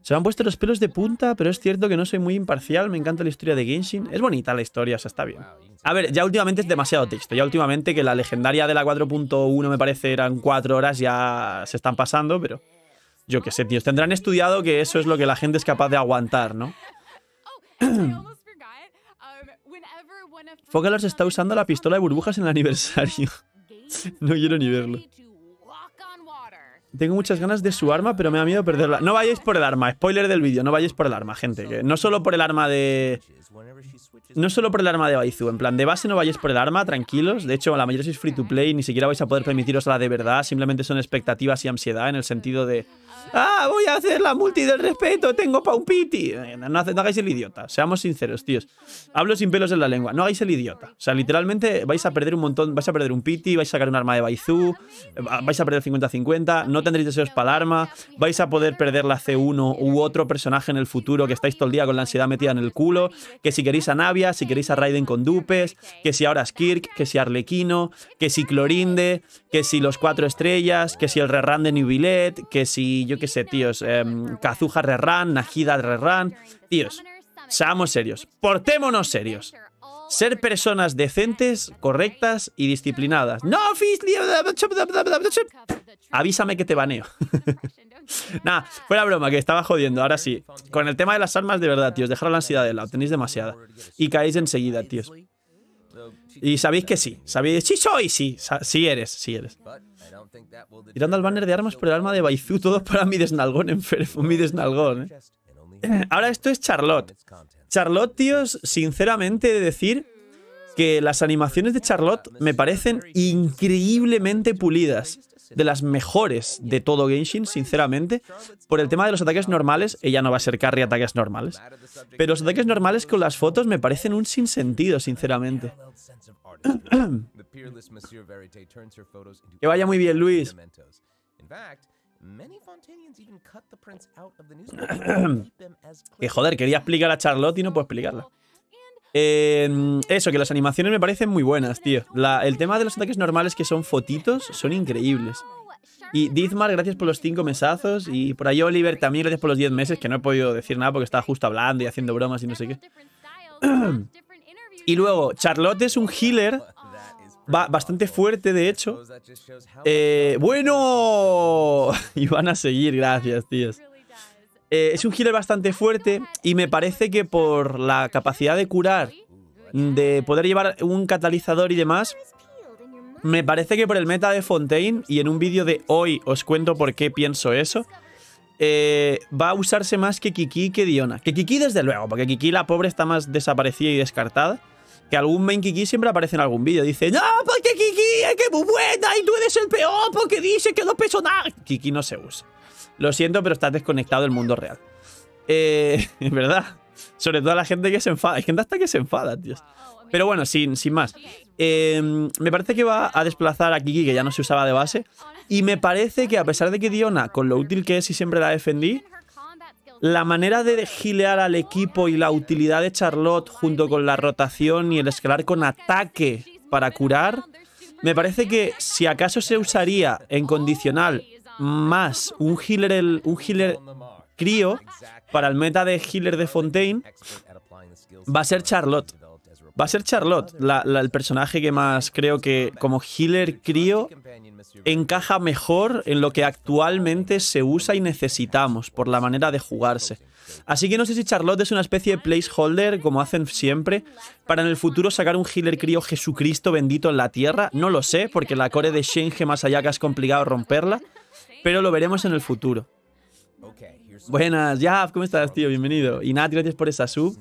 Se me han puesto los pelos de punta, pero es cierto que no soy muy imparcial, me encanta la historia de Genshin. Es bonita la historia, o sea, está bien. A ver, ya últimamente es demasiado texto, ya últimamente que la legendaria de la 4.1 me parece eran 4 horas, ya se están pasando, pero... Yo qué sé, tíos. Tendrán estudiado que eso es lo que la gente es capaz de aguantar, ¿no? Focalos está usando la pistola de burbujas en el aniversario. *laughs* no quiero ni verlo. Tengo muchas ganas de su arma, pero me da miedo perderla. No vayáis por el arma, spoiler del vídeo, no vayáis por el arma, gente. no solo por el arma de... No solo por el arma de Baizu, en plan, de base no vayáis por el arma, tranquilos. De hecho, la mayoría sois free to play, ni siquiera vais a poder permitiros la de verdad, simplemente son expectativas y ansiedad en el sentido de... Ah, voy a hacer la multi del respeto, tengo pa' un piti. Eh, no, hagáis el idiota, seamos sinceros, tíos. Hablo sin pelos en la lengua, no hagáis el idiota. O sea, literalmente vais a perder un montón, vais a perder un piti, vais a sacar un arma de Baizú, vais a perder 50-50, no tendréis deseos para el arma, vais a poder perder la C1 u otro personaje en el futuro que estáis todo el día con la ansiedad metida en el culo, que si queréis a Navia, si queréis a Raiden con Dupes, que si ahora es Kirk, que si Arlequino, que si Clorinde, que si los cuatro estrellas, que si el rerun de Nubilet, que si yo que sé, tíos. Cazuja em, Rerran, Najida Rerran. Tíos, seamos serios. Portémonos serios. Ser personas decentes, correctas y disciplinadas. No, avísame que te baneo. *laughs* Nada, la broma, que estaba jodiendo. Ahora sí, con el tema de las armas, de verdad, tíos, dejad la ansiedad de lado, tenéis demasiada. Y caéis enseguida, tíos. Y sabéis que sí. Sabéis, sí soy, sí. Sí eres, sí eres. Tirando al banner de armas por el arma de Baizu, todo para mi desnalgón enfermo, mi desnalgón. ¿eh? *clears throat* Ahora esto es Charlotte. Charlotte, tíos, sinceramente he de decir que las animaciones de Charlotte me parecen increíblemente pulidas de las mejores de todo Genshin, sinceramente. Por el tema de los ataques normales, ella no va a ser carry ataques normales. Pero los ataques normales con las fotos me parecen un sinsentido, sinceramente. *clears throat* que vaya muy bien, Luis. *clears throat* que joder, quería explicar a Charlotte y no puedo explicarla. Eh, eso, que las animaciones me parecen muy buenas, tío. el tema de los ataques normales que son fotitos son increíbles. Y Dithmar, gracias por los 5 mesazos. Y por ahí Oliver, también gracias por los 10 meses, que no he podido decir nada porque estaba justo hablando y haciendo bromas y no sé qué. *clears throat* y luego, Charlotte es un healer bastante fuerte, de hecho. Eh, bueno, *laughs* y van a seguir, gracias, tíos. Eh, es un healer bastante fuerte y me parece que por la capacidad de curar, de poder llevar un catalizador y demás, me parece que por el meta de Fontaine, y en un vídeo de hoy os cuento por qué pienso eso, eh, va a usarse más que Kiki que Diona. Que Kiki desde luego, porque Kiki la pobre está más desaparecida y descartada. Que algún main Kiki siempre aparece en algún vídeo. Dice, no, porque Kiki es que muy buena y tú eres el peor porque dice que peso nada. Kiki no se usa. Lo siento, pero estás desconectado del mundo real. Eh, *laughs* ¿Verdad? Sobre todo a la gente que se enfada. Hay gente hasta que se enfada, tío. Pero bueno, sin, sin más. Eh, me parece que va a desplazar a Kiki, que ya no se usaba de base. Y me parece que a pesar de que Diona, con lo útil que es y siempre la defendí, la manera de gilear al equipo y la utilidad de Charlotte junto con la rotación y el escalar con ataque para curar, me parece que si acaso se usaría en condicional más un healer, un healer crío para el meta de healer de Fontaine va a ser Charlotte. Va a ser Charlotte, el personaje que más creo que como healer crío encaja mejor en lo que actualmente se usa y necesitamos por la manera de jugarse. Así que no sé si Charlotte es una especie de placeholder, como hacen siempre, para en el futuro sacar un healer crío Jesucristo bendito en la tierra. No lo sé, porque la core de Shenge que es complicado romperla pero lo veremos en el futuro. Buenas, Jav, ¿cómo estás, tío? Bienvenido. Y Nat, gracias por esa sub.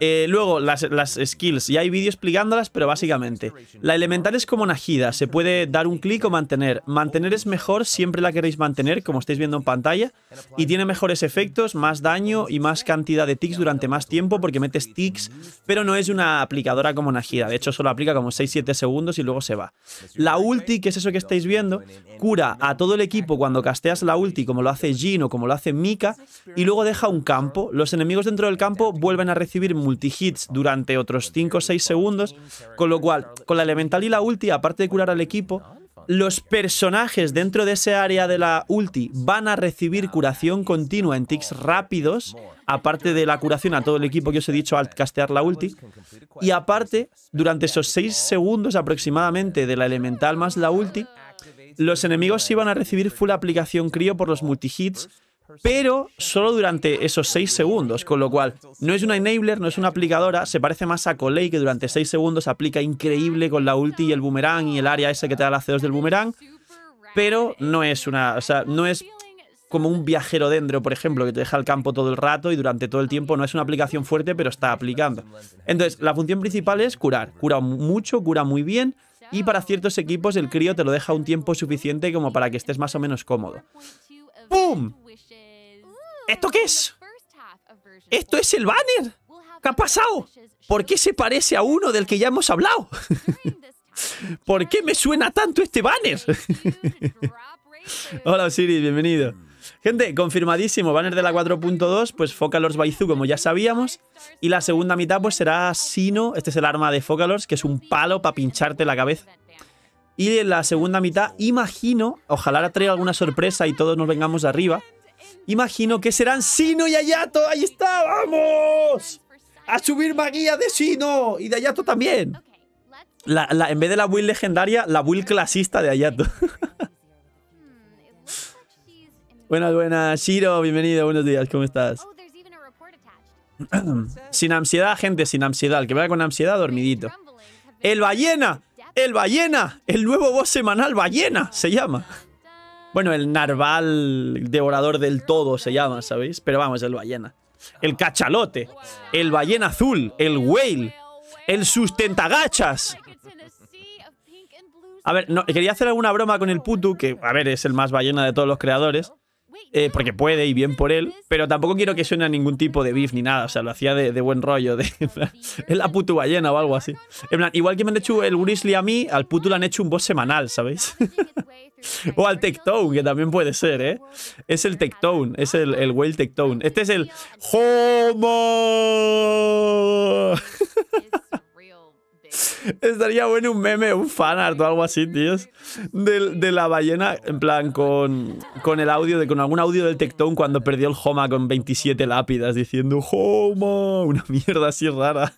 Eh, luego, las, skills. Ya hay vídeos explicándolas, pero básicamente. La elemental es como Najida. Se puede dar un clic o mantener. Mantener es mejor, siempre la queréis mantener, como estáis viendo en pantalla. Y tiene mejores efectos, más daño y más cantidad de ticks durante más tiempo porque metes ticks, pero no es una aplicadora como Najida. De hecho, solo aplica como 6-7 segundos y luego se va. La ulti, que es eso que estáis viendo, cura a todo el equipo cuando casteas la ulti, como lo hace Jin o como lo hace Mika, y luego deja un campo. Los enemigos dentro del campo vuelven a recibir recibir hits durante otros 5 o 6 segundos, con lo cual, con la elemental y la ulti, aparte de curar al equipo, los personajes dentro de ese área de la ulti van a recibir curación continua en tics rápidos, aparte de la curación a todo el equipo que os he dicho al castear la ulti, y aparte, durante esos 6 segundos aproximadamente de la elemental más la ulti, los enemigos iban a recibir full aplicación crío por los multi-hits pero solo durante esos 6 segundos, con lo cual no es una enabler, no es una aplicadora, se parece más a Colei que durante 6 segundos aplica increíble con la ulti y el boomerang y el área ese que te da la C2 del boomerang, pero no es una, o sea, no es como un viajero dendro, por ejemplo, que te deja el campo todo el rato y durante todo el tiempo no es una aplicación fuerte, pero está aplicando. Entonces, la función principal es curar, cura mucho, cura muy bien, y para ciertos equipos el crío te lo deja un tiempo suficiente como para que estés más o menos cómodo. ¡Pum! ¿Esto qué es? ¿Esto es el banner? ¿Qué ha pasado? ¿Por qué se parece a uno del que ya hemos hablado? *laughs* ¿Por qué me suena tanto este banner? *laughs* Hola Siri, bienvenido. Gente, confirmadísimo, banner de la 4.2, pues Focalors Baizu, como ya sabíamos. Y la segunda mitad, pues será Sino, este es el arma de Focalors, que es un palo para pincharte la cabeza. Y en la segunda mitad, imagino, ojalá traiga alguna sorpresa y todos nos vengamos de arriba, Imagino que serán Sino y Ayato. ¡Ahí está! ¡Vamos! ¡A subir magia de Sino! Y de Ayato también. en vez de la build legendaria, la build clasista de Ayato. *laughs* buenas, buenas. Shiro, bienvenido. Buenos días. ¿Cómo estás? *clears throat* sin ansiedad, gente. Sin ansiedad. El que vaya con ansiedad, dormidito. ¡El ballena! ¡El ballena! El nuevo boss semanal ballena se llama. Bueno, el narval devorador del todo se llama, ¿sabéis? Pero vamos, el ballena. El cachalote. El ballena azul. El whale. El sustentagachas. A ver, no, quería hacer alguna broma con el putu, que, a ver, es el más ballena de todos los creadores. Eh, porque puede y bien por él, pero tampoco quiero que suene a ningún tipo de beef ni nada, o sea, lo hacía de, buen rollo, de, es *laughs* la puto ballena o algo así. En plan, igual que me han hecho el Grizzly a mí, al puto le han hecho un boss semanal, ¿sabéis? *laughs* o al Tectone, que también puede ser, ¿eh? Es el Tectone, es el, el Whale Tectone. Este es el HOMO. *laughs* Estaría bueno un meme, un fanart o algo así, tíos. De, la ballena, en plan, con, con el audio, de, con algún audio del Tectón cuando perdió el Homa con 27 lápidas diciendo Homa, una mierda así rara.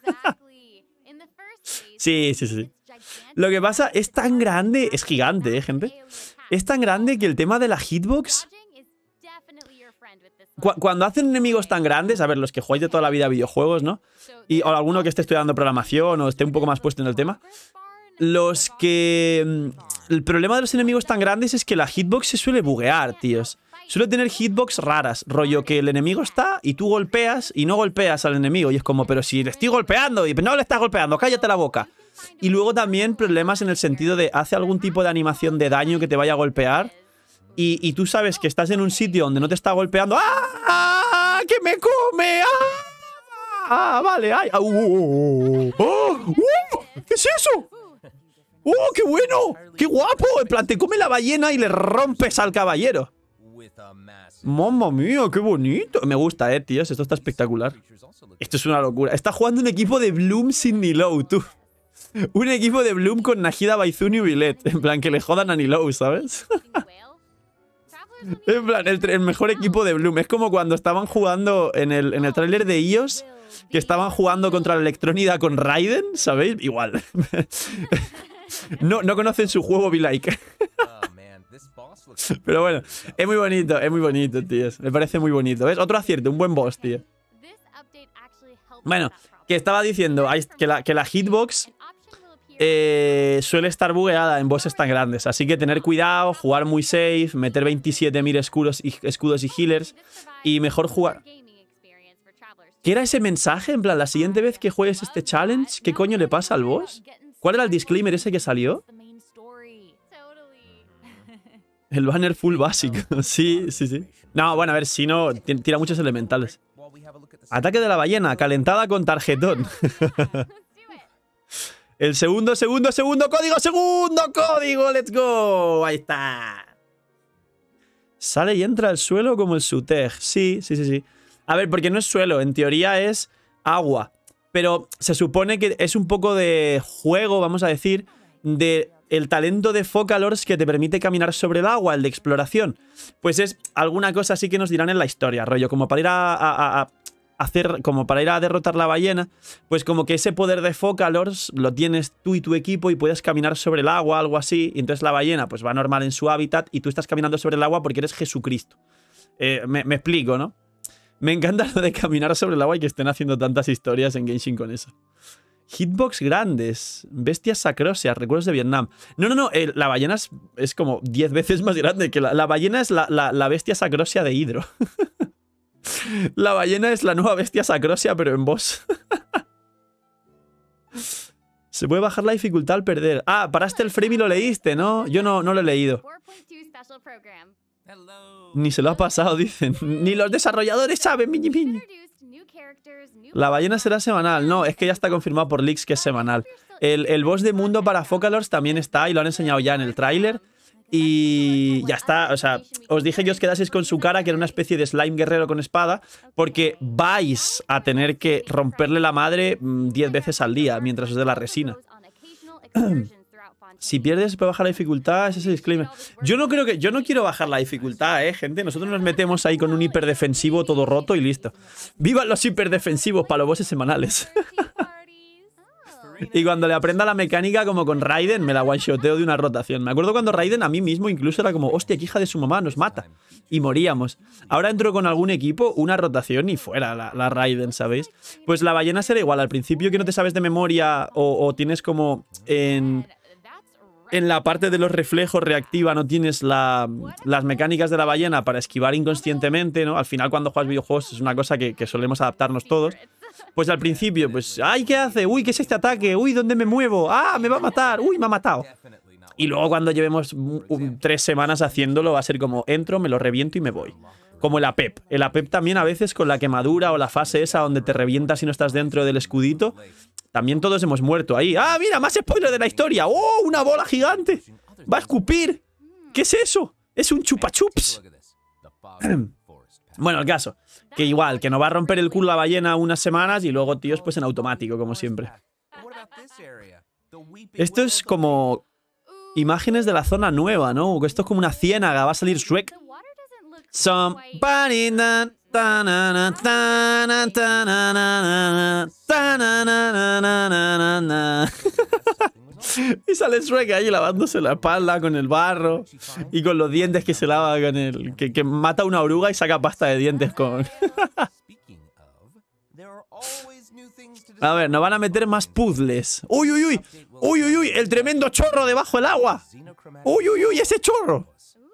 Sí, sí, sí. Lo que pasa es tan grande, es gigante, ¿eh, gente? Es tan grande que el tema de la hitbox cuando hacen enemigos tan grandes, a ver, los que jugáis de toda la vida a videojuegos, ¿no? Y o alguno que esté estudiando programación o esté un poco más puesto en el tema, los que... Mm, el problema de los enemigos tan grandes es que la hitbox se suele buguear, tíos. Suele tener hitbox raras, rollo que el enemigo está y tú golpeas y no golpeas al enemigo. Y es como, pero si le estoy golpeando y no le estás golpeando, cállate la boca. Y luego también problemas en el sentido de hace algún tipo de animación de daño que te vaya a golpear y, tú sabes que estás en un sitio donde no te está golpeando. ¡Ah! ah que me come! ¡Ah! ah vale! ¡Ay! Ah, uh, uh, uh, uh, ¡Oh! uh, ¿Qué es eso? ¡Oh, qué bueno! ¡Qué guapo! En plan, te come la ballena y le rompes al caballero. ¡Mamma mía, qué bonito! Me gusta, eh, tíos. Esto está espectacular. Esto es una locura. Está jugando un equipo de Bloom sin Nilou, tú. Un equipo de Bloom con Najida Baizun y Billet. En plan, que le jodan a Nilou, ¿sabes? *laughs* *laughs* En plan, el, mejor equipo de Bloom. Es como cuando estaban jugando en el, en el tráiler de ellos que estaban jugando contra la electronida con Raiden, ¿sabéis? Igual. *laughs* no, no conocen su juego, be like. *laughs* Pero bueno, es muy bonito, es muy bonito, tío. Me parece muy bonito. ¿Ves? Otro acierto, un buen boss, tío. Bueno, que estaba diciendo que la, que la hitbox eh, suele estar bugueada en bosses tan grandes. Así que tener cuidado, jugar muy safe, meter 27.000 escudos y, escudos y healers y mejor jugar... ¿Qué era ese mensaje? En plan, la siguiente vez que juegues este challenge, ¿qué coño le pasa al boss? ¿Cuál era el disclaimer ese que salió? El banner full básico. *laughs* Sí, sí, sí. No, bueno, a ver, si no, tira muchos elementales. Ataque de la ballena, calentada con tarjetón. *laughs* *laughs* El segundo, segundo, segundo código, segundo código. Let's go. Ahí está. Sale y entra al suelo como el Sutej. Sí, sí, sí, sí. A ver, porque no es suelo, en teoría es agua. Pero se supone que es un poco de juego, vamos a decir, de el talento de Focalors que te permite caminar sobre el agua, el de exploración. Pues es alguna cosa así que nos dirán en la historia, rollo, como para ir a, hacer, como para ir a derrotar la ballena, pues como que ese poder de Focalors lo tienes tú y tu equipo y puedes caminar sobre el agua, algo así, y entonces la ballena pues va normal en su hábitat y tú estás caminando sobre el agua porque eres Jesucristo. Eh, me, explico, ¿no? Me encanta lo de caminar sobre el agua y que estén haciendo tantas historias en Genshin con eso. Hitbox grandes, bestias sacrosias, recuerdos de Vietnam. No, no, no, eh, la ballena es, como 10 veces más grande que la, la ballena es la, bestia sacrosia de Hidro. *laughs* La ballena es la nueva bestia sacrosia, pero en boss Se puede bajar la dificultad al perder. Ah, paraste el frame y lo leíste, ¿no? Yo no, no lo he leído. Ni se lo ha pasado, dicen. Ni los desarrolladores saben, mini La ballena será semanal. No, es que ya está confirmado por Leaks que es semanal. El, el boss de mundo para Focalors también está y lo han enseñado ya en el tráiler. Y ya está, o sea, os dije que os quedaseis con su cara, que era una especie de slime guerrero con espada, porque vais a tener que romperle la madre 10 mm, veces al día mientras os dé la resina. *clears throat* Si pierdes, puede bajar la dificultad, ese es el disclaimer. Yo no creo que. Yo no quiero bajar la dificultad, eh, gente. Nosotros nos metemos ahí con un hiperdefensivo todo roto y listo. ¡Vivan los hiperdefensivos para los bosses semanales! *laughs* *laughs* Y cuando le aprenda la mecánica, como con Raiden, me la one-shoteo de una rotación. Me acuerdo cuando Raiden a mí mismo incluso era como, hostia, que hija de su mamá, nos mata. Y moríamos. Ahora entro con algún equipo, una rotación y fuera la, Raiden, ¿sabéis? Pues la ballena será igual. Al principio que no te sabes de memoria o, tienes como en en la parte de los reflejos reactiva no tienes las mecánicas de la ballena para esquivar inconscientemente, ¿no? Al final cuando juegas videojuegos es una cosa que solemos adaptarnos todos. Pues al principio, pues, ay, ¿qué hace? Uy, ¿qué es este ataque? Uy, ¿dónde me muevo? Ah, me va a matar. Uy, me ha matado. Y luego cuando llevemos tres semanas haciéndolo, va a ser como, entro, me lo reviento y me voy. Como el APEP. E el APEP e también a veces con la quemadura o la fase esa donde te revientas y no estás dentro del escudito. También todos hemos muerto ahí. ¡Ah, mira! ¡Más spoiler de la historia! ¡Oh, una bola gigante! ¡Va a escupir! ¿Qué es eso? ¡Es un chupachups! *clears throat* bueno, el caso. Que igual, que no va a romper el culo la ballena unas semanas y luego, tíos, pues en automático, como siempre. Esto es como imágenes de la zona nueva, ¿no? Esto es como una ciénaga, va a salir Shrek. *laughs* Y sale Shrek ahí lavándose la espalda con el barro y con los dientes que se lava con el. que, que mata una oruga y saca pasta de dientes con. *laughs* A ver, nos van a meter más puzzles. ¡Uy, uy, uy! ¡Uy, uy, uy! ¡El tremendo chorro debajo del agua! ¡Uy, uy, uy! ¡Ese chorro!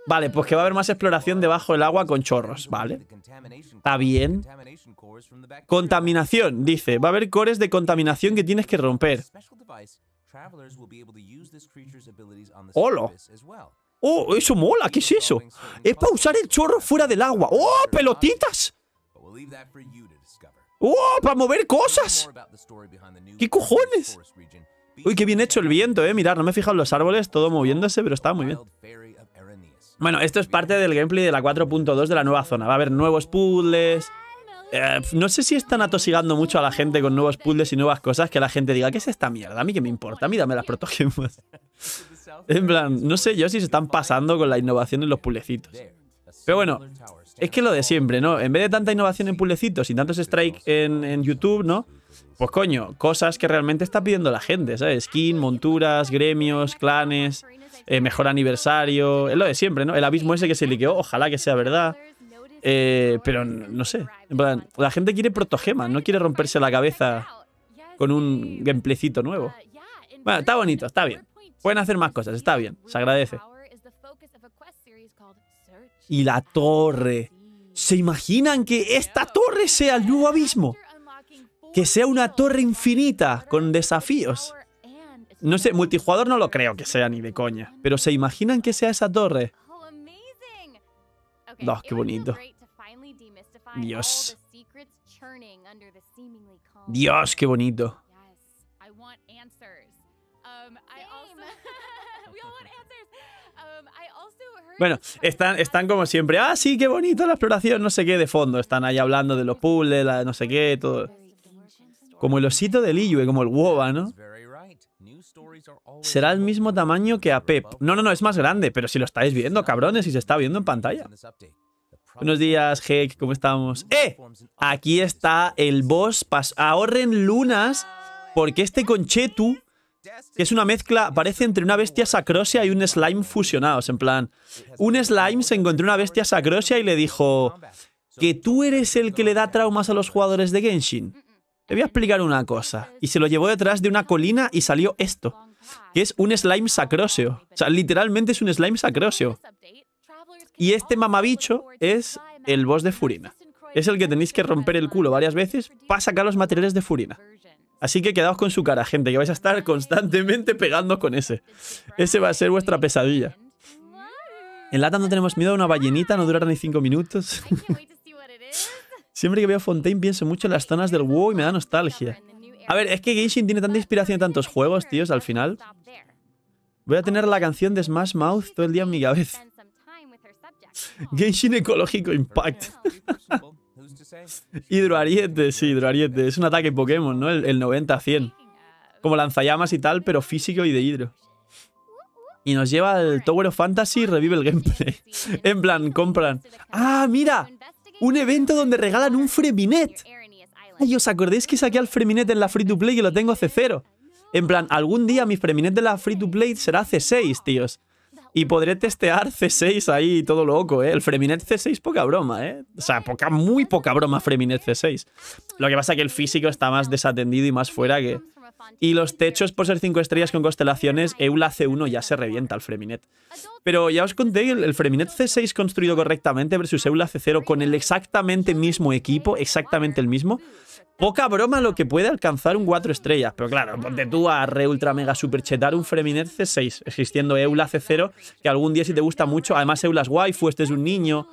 Vale, pues que va a haber más exploración debajo del agua con chorros, ¿vale? Está bien. Contaminación, dice. Va a haber cores de contaminación que tienes que romper travelers Oh, eso mola, ¿qué es eso? Es para usar el chorro fuera del agua. ¡Oh, pelotitas! ¡Oh, para mover cosas! ¿Qué cojones? Uy, qué bien hecho el viento, eh. Mirad, no me he fijado en los árboles, todo moviéndose, pero está muy bien. Bueno, esto es parte del gameplay de la 4.2 de la nueva zona. Va a haber nuevos puzzles, eh, no sé si están atosigando mucho a la gente con nuevos puzzles y nuevas cosas que la gente diga, ¿qué es esta mierda? A mí que me importa, a mí las protogemas. *laughs* En plan, no sé yo si se están pasando con la innovación en los pulecitos. Pero bueno, es que lo de siempre, ¿no? En vez de tanta innovación en pulecitos y tantos strikes en, YouTube, ¿no? Pues coño, cosas que realmente está pidiendo la gente, ¿sabes? Skin, monturas, gremios, clanes, eh, mejor aniversario, es lo de siempre, ¿no? El abismo ese que se liqueó, ojalá que sea verdad. Eh, pero no sé. la gente quiere protogema no quiere romperse la cabeza con un gameplaycito nuevo. Bueno, está bonito, está bien. Pueden hacer más cosas, está bien, se agradece. Y la torre. ¿Se imaginan que esta torre sea el nuevo abismo? Que sea una torre infinita con desafíos. No sé, multijugador no lo creo que sea ni de coña. Pero ¿se imaginan que sea esa torre? dos qué bonito. Dios. Dios, qué bonito. Bueno, están, están como siempre, ah, sí, qué bonito la exploración, no sé qué, de fondo. Están ahí hablando de los puzzles, no sé qué, todo. Como el osito de Liyue, como el Woba, ¿no? Será el mismo tamaño que a Pep. No, no, no, es más grande, pero si lo estáis viendo, cabrones, si se está viendo en pantalla. Buenos días, Heck, ¿cómo estamos? ¡Eh! Aquí está el boss. Ahorren lunas porque este conchetu, que es una mezcla, parece entre una bestia sacrosia y un slime fusionados, en plan. Un slime se encontró una bestia sacrosia y le dijo que tú eres el que le da traumas a los jugadores de Genshin. Te voy a explicar una cosa. Y se lo llevó detrás de una colina y salió esto, que es un slime sacrosio. O sea, literalmente es un slime sacrosio. Y este mamabicho es el boss de Furina. Es el que tenéis que romper el culo varias veces para sacar los materiales de Furina. Así que quedaos con su cara, gente, que vais a estar constantemente pegando con ese. Ese va a ser vuestra pesadilla. En lata no tenemos miedo a una ballenita, no durará ni cinco minutos. *laughs* Siempre que veo Fontaine pienso mucho en las zonas del WoW y me da nostalgia. A ver, es que Genshin tiene tanta inspiración en tantos juegos, tíos, al final. Voy a tener la canción de Smash Mouth todo el día en mi cabeza. Genshin *laughs* Ecológico Impact. *laughs* hidroariete, sí, hidroariete. Es un ataque Pokémon, ¿no? El, 90-100. Como lanzallamas y tal, pero físico y de hidro. Y nos lleva al Tower of Fantasy y revive el gameplay. *laughs* en plan, compran. ¡Ah, mira! Un evento donde regalan un Freminet. Ay, ¿os acordáis que saqué al Freminet en la Free to Play y lo tengo C0? En plan, algún día mi Freminet de la Free to Play será C6, tíos y podré testear C6 ahí todo loco, ¿eh? El Freminet C6, poca broma, ¿eh? O sea, poca, muy poca broma Freminet C6. Lo que pasa es que el físico está más desatendido y más fuera que... Y los techos, por ser 5 estrellas con constelaciones, Eula C1 ya se revienta el Freminet. Pero ya os conté, el, el Freminet C6 construido correctamente versus Eula C0 con el exactamente mismo equipo, exactamente el mismo, Poca broma lo que puede alcanzar un 4 estrellas, pero claro, ponte tú a re ultra mega super chetar un Freminet C6, existiendo Eula C0, que algún día si te gusta mucho, además Eula es waifu, este es un niño,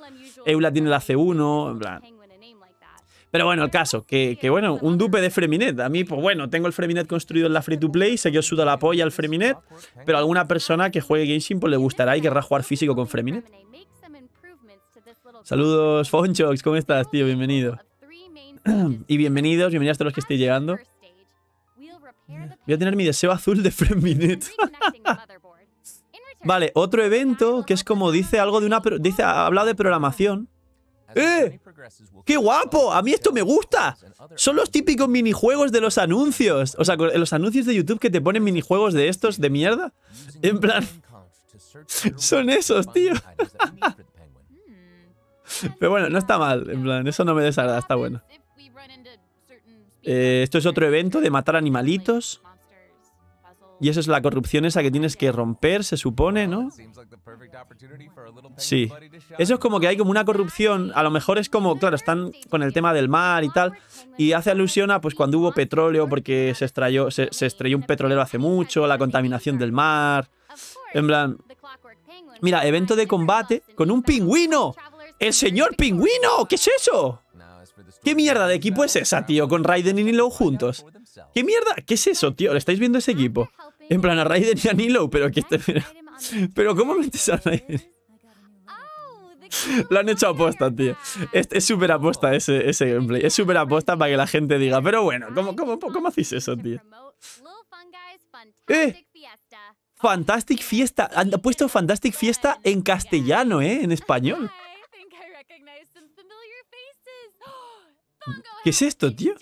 Eula tiene la C1, en plan. Pero bueno, el caso, que, bueno, un dupe de Freminet. A mí, pues bueno, tengo el Freminet construido en la Free to Play, sé que os suda la polla al Freminet, pero a alguna persona que juegue Game pues Simple le gustará y querrá jugar físico con Freminet. Saludos, Fonchox, ¿cómo estás, tío? Bienvenido. *clears throat* y bienvenidos, bienvenidos a todos los que estéis llegando. Voy a tener mi deseo azul de Friend Minute. *laughs* vale, otro evento que es como dice algo de una... Dice, habla de programación. ¡Eh! ¡Qué guapo! ¡A mí esto me gusta! Son los típicos minijuegos de los anuncios. O sea, los anuncios de YouTube que te ponen minijuegos de estos de mierda. En plan... *laughs* Son esos, tío. *laughs* Pero bueno, no está mal. En plan, eso no me desagrada, está bueno. Eh, esto es otro evento de matar animalitos. Y eso es la corrupción esa que tienes que romper, se supone, ¿no? Sí. Eso es como que hay como una corrupción. A lo mejor es como, claro, están con el tema del mar y tal. Y hace alusión a pues cuando hubo petróleo porque se estrelló, se, se estrelló un petrolero hace mucho, la contaminación del mar. En plan... Mira, evento de combate con un pingüino. ¡El señor pingüino! ¿Qué es eso? ¿Qué mierda de equipo es esa, tío? Con Raiden y Nilo juntos. ¿Qué mierda? ¿Qué es eso, tío? ¿Le estáis viendo ese equipo? En plan, a Raiden y a Nilo, pero que este... pero ¿cómo metes a Raiden? Lo han hecho aposta, tío. Es súper aposta ese, ese gameplay. Es súper aposta para que la gente diga, pero bueno, ¿cómo, cómo, cómo hacéis eso, tío? ¡Eh! Fantastic Fiesta. Han puesto Fantastic Fiesta en castellano, ¿eh? En español. ¿Qué es esto, tío?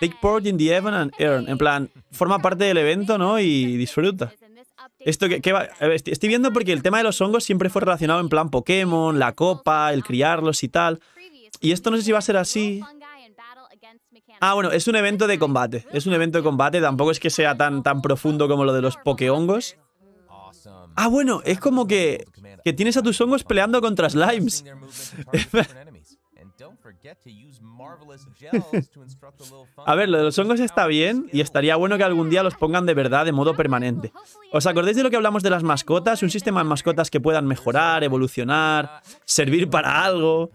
Big part in the event and earn. En plan, forma parte del evento, ¿no? Y disfruta. Esto que, va, estoy viendo porque el tema de los hongos siempre fue relacionado en plan Pokémon, la copa, el criarlos y tal. Y esto no sé si va a ser así. Ah, bueno, es un evento de combate. Es un evento de combate. Tampoco es que sea tan, tan profundo como lo de los pokehongos. Ah, bueno, es como que, que tienes a tus hongos peleando contra slimes. *laughs* *laughs* A ver, lo de los hongos está bien y estaría bueno que algún día los pongan de verdad de modo permanente. ¿Os acordáis de lo que hablamos de las mascotas? Un sistema de mascotas que puedan mejorar, evolucionar, servir para algo,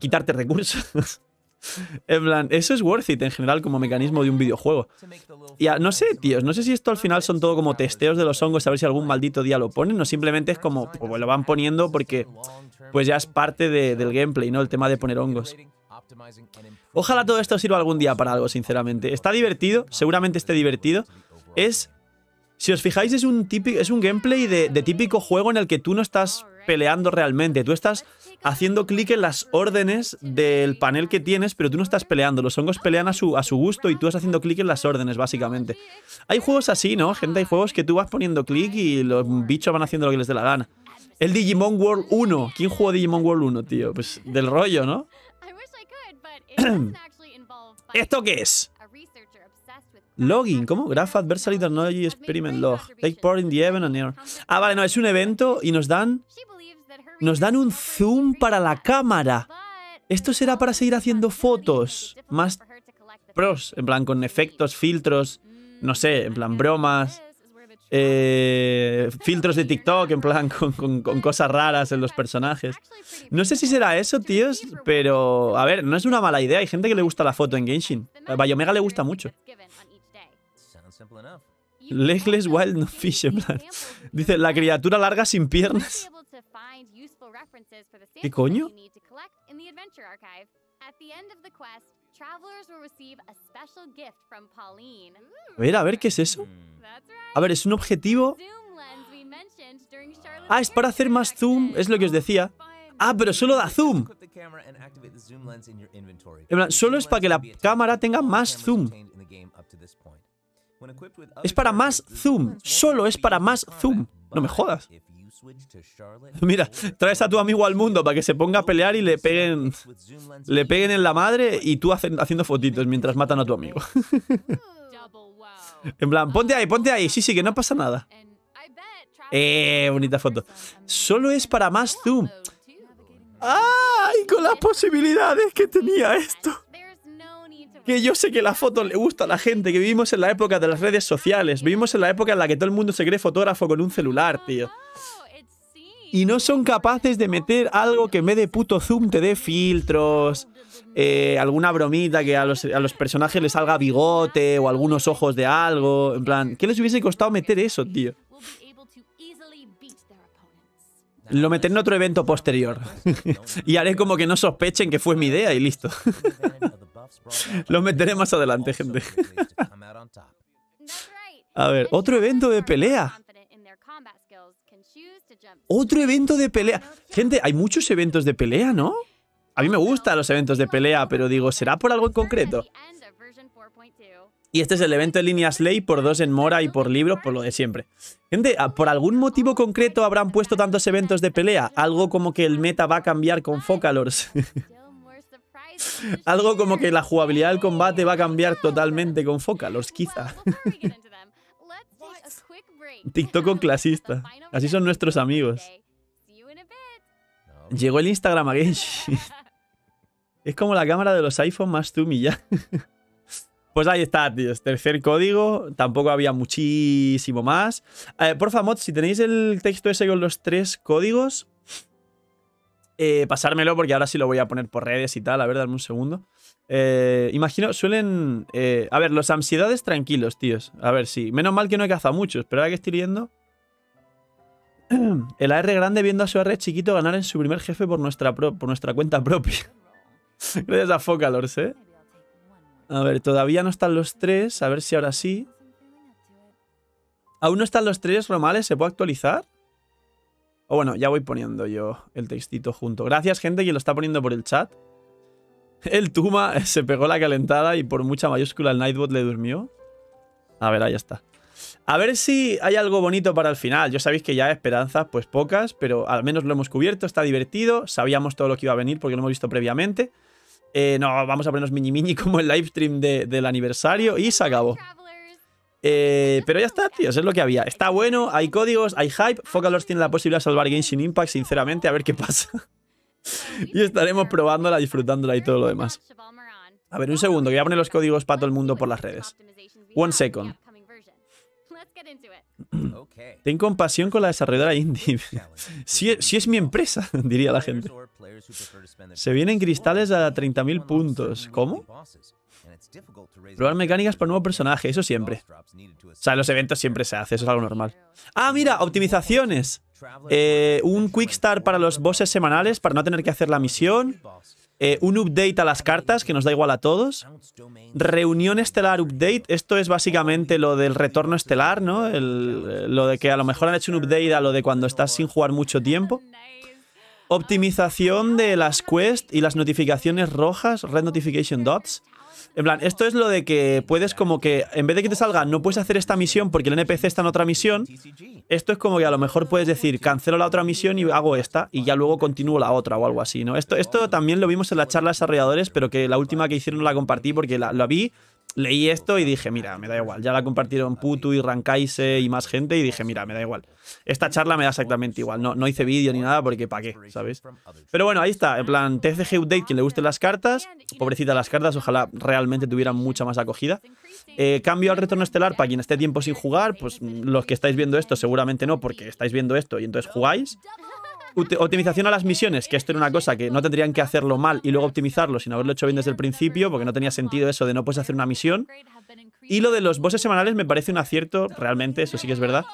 quitarte recursos. En plan, eso es worth it en general como mecanismo de un videojuego. Ya, no sé, tíos, no sé si esto al final son todo como testeos de los hongos, a ver si algún maldito día lo ponen, o simplemente es como, pues, lo van poniendo porque pues ya es parte del gameplay, ¿no? El tema de poner hongos. Ojalá todo esto sirva algún día para algo, sinceramente. Está divertido, seguramente esté divertido. Es si os fijáis, es un, típico, es un gameplay de, típico juego en el que tú no estás peleando realmente, tú estás haciendo clic en las órdenes del panel que tienes, pero tú no estás peleando, los hongos pelean a su, a su gusto y tú estás haciendo clic en las órdenes, básicamente. Hay juegos así, ¿no? Gente, hay juegos que tú vas poniendo clic y los bichos van haciendo lo que les dé la gana. El Digimon World 1. ¿Quién jugó Digimon World 1, tío? Pues del rollo, ¿no? *clears throat* ¿Esto qué es? Login, ¿cómo? Graph Adversary Technology Experiment Log. Ah, vale, no, es un evento y nos dan nos dan un zoom para la cámara. Esto será para seguir haciendo fotos más pros, en plan con efectos, filtros, no sé, en plan bromas, eh, filtros de TikTok, en plan *laughs* con, cosas raras en los personajes. No sé si será eso, tíos, pero a ver, no es una mala idea. Hay gente que le gusta la foto en Genshin. A Bayomega le gusta mucho. Legless Wild No Fish, en plan. Dice, la criatura larga sin piernas. ¿Qué coño? A ver, a ver, ¿qué es eso? Mm. A ver, es un objetivo. Ah, es para hacer más zoom, es lo que os decía. Ah, pero solo da zoom. solo es para que la cámara tenga más zoom. Es para más zoom. Solo es para más zoom. No me jodas. *laughs* Mira, traes a tu amigo al mundo para que se ponga a pelear y le peguen, le peguen en la madre y tú haciendo fotitos mientras matan a tu amigo. *laughs* en plan, ponte ahí, ponte ahí. Sí, sí, que no pasa nada. Eh, bonita foto. Solo es para más zoom. ¡Ay! Con las posibilidades que tenía esto. Que yo sé que la foto le gusta a la gente, que vivimos en la época de las redes sociales, vivimos en la época en la que todo el mundo se cree fotógrafo con un celular, tío y no son capaces de meter algo que en vez de puto zoom te dé filtros, eh, alguna bromita que a los, a los, personajes les salga bigote o algunos ojos de algo. En plan, ¿qué les hubiese costado meter eso, tío? Lo meteré en otro evento posterior. *laughs* y haré como que no sospechen que fue mi idea y listo. *laughs* Lo meteré más adelante, gente. *laughs* a ver, otro evento de pelea. Otro evento de pelea. Gente, hay muchos eventos de pelea, ¿no? A mí me gustan los eventos de pelea, pero digo, ¿será por algo en concreto? Y este es el evento de Líneas ley por dos en mora y por libros, por lo de siempre. Gente, ¿por algún motivo concreto habrán puesto tantos eventos de pelea? Algo como que el meta va a cambiar con Focalors. *laughs* Algo como que la jugabilidad del combate va a cambiar totalmente con Focalors, quizá. *laughs* TikTok con clasista. Así son nuestros amigos. Llegó el Instagram again. *laughs* Es como la cámara de los iPhone más Zoom y ya. *laughs* Pues ahí está, tíos. Tercer código. Tampoco había muchísimo más. Por eh, porfa, si tenéis el texto ese con los tres códigos, eh, pasármelo porque ahora sí lo voy a poner por redes y tal. A ver, dame un segundo. Eh, imagino, suelen... Eh, a ver, los ansiedades tranquilos, tíos. A ver, sí. Menos mal que no he cazado muchos, pero ahora que estoy viendo... *clears throat* El AR grande viendo a su AR chiquito ganar en su primer jefe por nuestra, por nuestra cuenta propia. *laughs* Gracias a Focalors, ¿eh? A ver, todavía no están los tres. A ver si ahora sí. ¿Aún no están los tres romales? ¿Se puede actualizar? O bueno, ya voy poniendo yo el textito junto. Gracias, gente, que lo está poniendo por el chat. El Tuma *laughs* se pegó la calentada y por mucha mayúscula el Nightbot le durmió. A ver, ahí está. A ver si hay algo bonito para el final. Yo sabéis que ya esperanzas, pues pocas, pero al menos lo hemos cubierto, está divertido, sabíamos todo lo que iba a venir porque lo hemos visto previamente. Eh, no, vamos a ponernos mini mini *laughs* como el livestream del aniversario y se acabó. Eh, pero ya está, tío, es lo que había. Está bueno, hay códigos, hay hype. Focalors tiene la posibilidad de salvar Genshin Impact, sinceramente, a ver qué pasa. *laughs* *laughs* y estaremos probándola, disfrutándola y todo lo demás. A ver, un segundo, que voy a poner los códigos para todo el mundo por las redes. One second. *clears throat* Ten compasión con la desarrolladora indie. *laughs* Si, si, es mi empresa, *laughs* diría la gente. Se vienen cristales a 30.000 puntos. ¿Cómo? Probar mecánicas para un nuevo personaje, eso siempre. O sea, en los eventos siempre se hace, eso es algo normal. Ah, mira, optimizaciones. Eh, un quick start para los bosses semanales, para no tener que hacer la misión. Eh, un update a las cartas, que nos da igual a todos. Reunión estelar update, esto es básicamente lo del retorno estelar, ¿no? Eh, lo de que a lo mejor han hecho un update a lo de cuando estás sin jugar mucho tiempo. Optimización de las quests y las notificaciones rojas, red notification dots. En plan, esto es lo de que puedes como que, en vez de que te salga, no puedes hacer esta misión porque el NPC está en otra misión, esto es como que a lo mejor puedes decir, cancelo la otra misión y hago esta, y ya luego continúo la otra o algo así, ¿no? Esto, esto también lo vimos en la charla de desarrolladores, pero que la última que hicieron la compartí porque la, la vi leí esto y dije, mira, me da igual. Ya la compartieron Putu y Rankaise y más gente y dije, mira, me da igual. Esta charla me da exactamente igual. No, no hice vídeo ni nada porque para qué, ¿sabes? Pero bueno, ahí está. En plan, TCG Update, quien le gusten las cartas. Pobrecita las cartas, ojalá realmente tuvieran mucha más acogida. Eh, cambio al retorno estelar para quien esté tiempo sin jugar. Pues los que estáis viendo esto seguramente no porque estáis viendo esto y entonces jugáis optimización a las misiones, que esto era una cosa que no tendrían que hacerlo mal y luego optimizarlo, sin haberlo hecho bien desde el principio, porque no tenía sentido eso de no poder hacer una misión. Y lo de los bosses semanales me parece un acierto, realmente, eso sí que es verdad.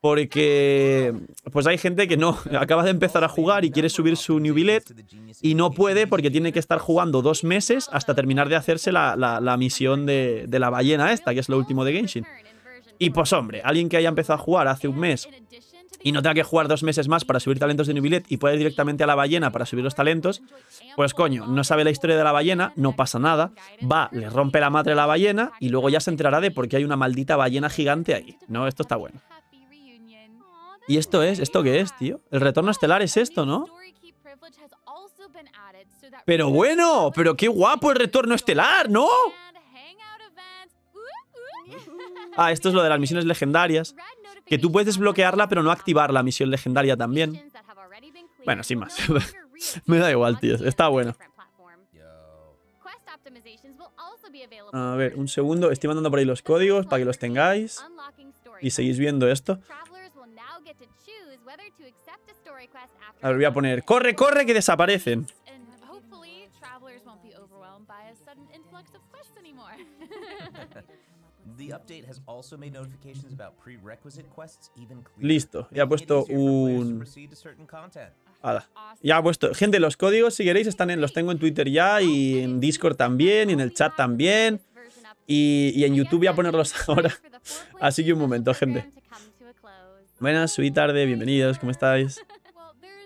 Porque pues hay gente que no *laughs* acaba de empezar a jugar y quiere subir su new billet y no puede porque tiene que estar jugando dos meses hasta terminar de hacerse la, la, misión de, de la ballena esta, que es lo último de Genshin. Y pues hombre, alguien que haya empezado a jugar hace un mes y no tenga que jugar dos meses más para subir talentos de Nubilet y puede ir directamente a la ballena para subir los talentos, pues coño, no sabe la historia de la ballena, no pasa nada, va, le rompe la madre a la ballena y luego ya se enterará de por qué hay una maldita ballena gigante ahí. No, esto está bueno. ¿Y esto es? ¿Esto qué es, tío? El retorno estelar es esto, ¿no? Pero bueno, pero qué guapo el retorno estelar, ¿no? Ah, esto es lo de las misiones legendarias. Que tú puedes desbloquearla, pero no activar la misión legendaria también. Bueno, sin más. *laughs* Me da igual, tío. Está bueno. A ver, un segundo. Estoy mandando por ahí los códigos para que los tengáis. Y seguís viendo esto. A ver, voy a poner... ¡Corre, corre, que desaparecen! Listo, ya ha puesto un... ya ha puesto... Gente, los códigos, si queréis, están en, los tengo en Twitter ya y en Discord también y en el chat también. Y, en YouTube voy a ponerlos *laughs* ahora. Así que un momento, gente. Buenas, subí tarde, bienvenidos, ¿cómo estáis?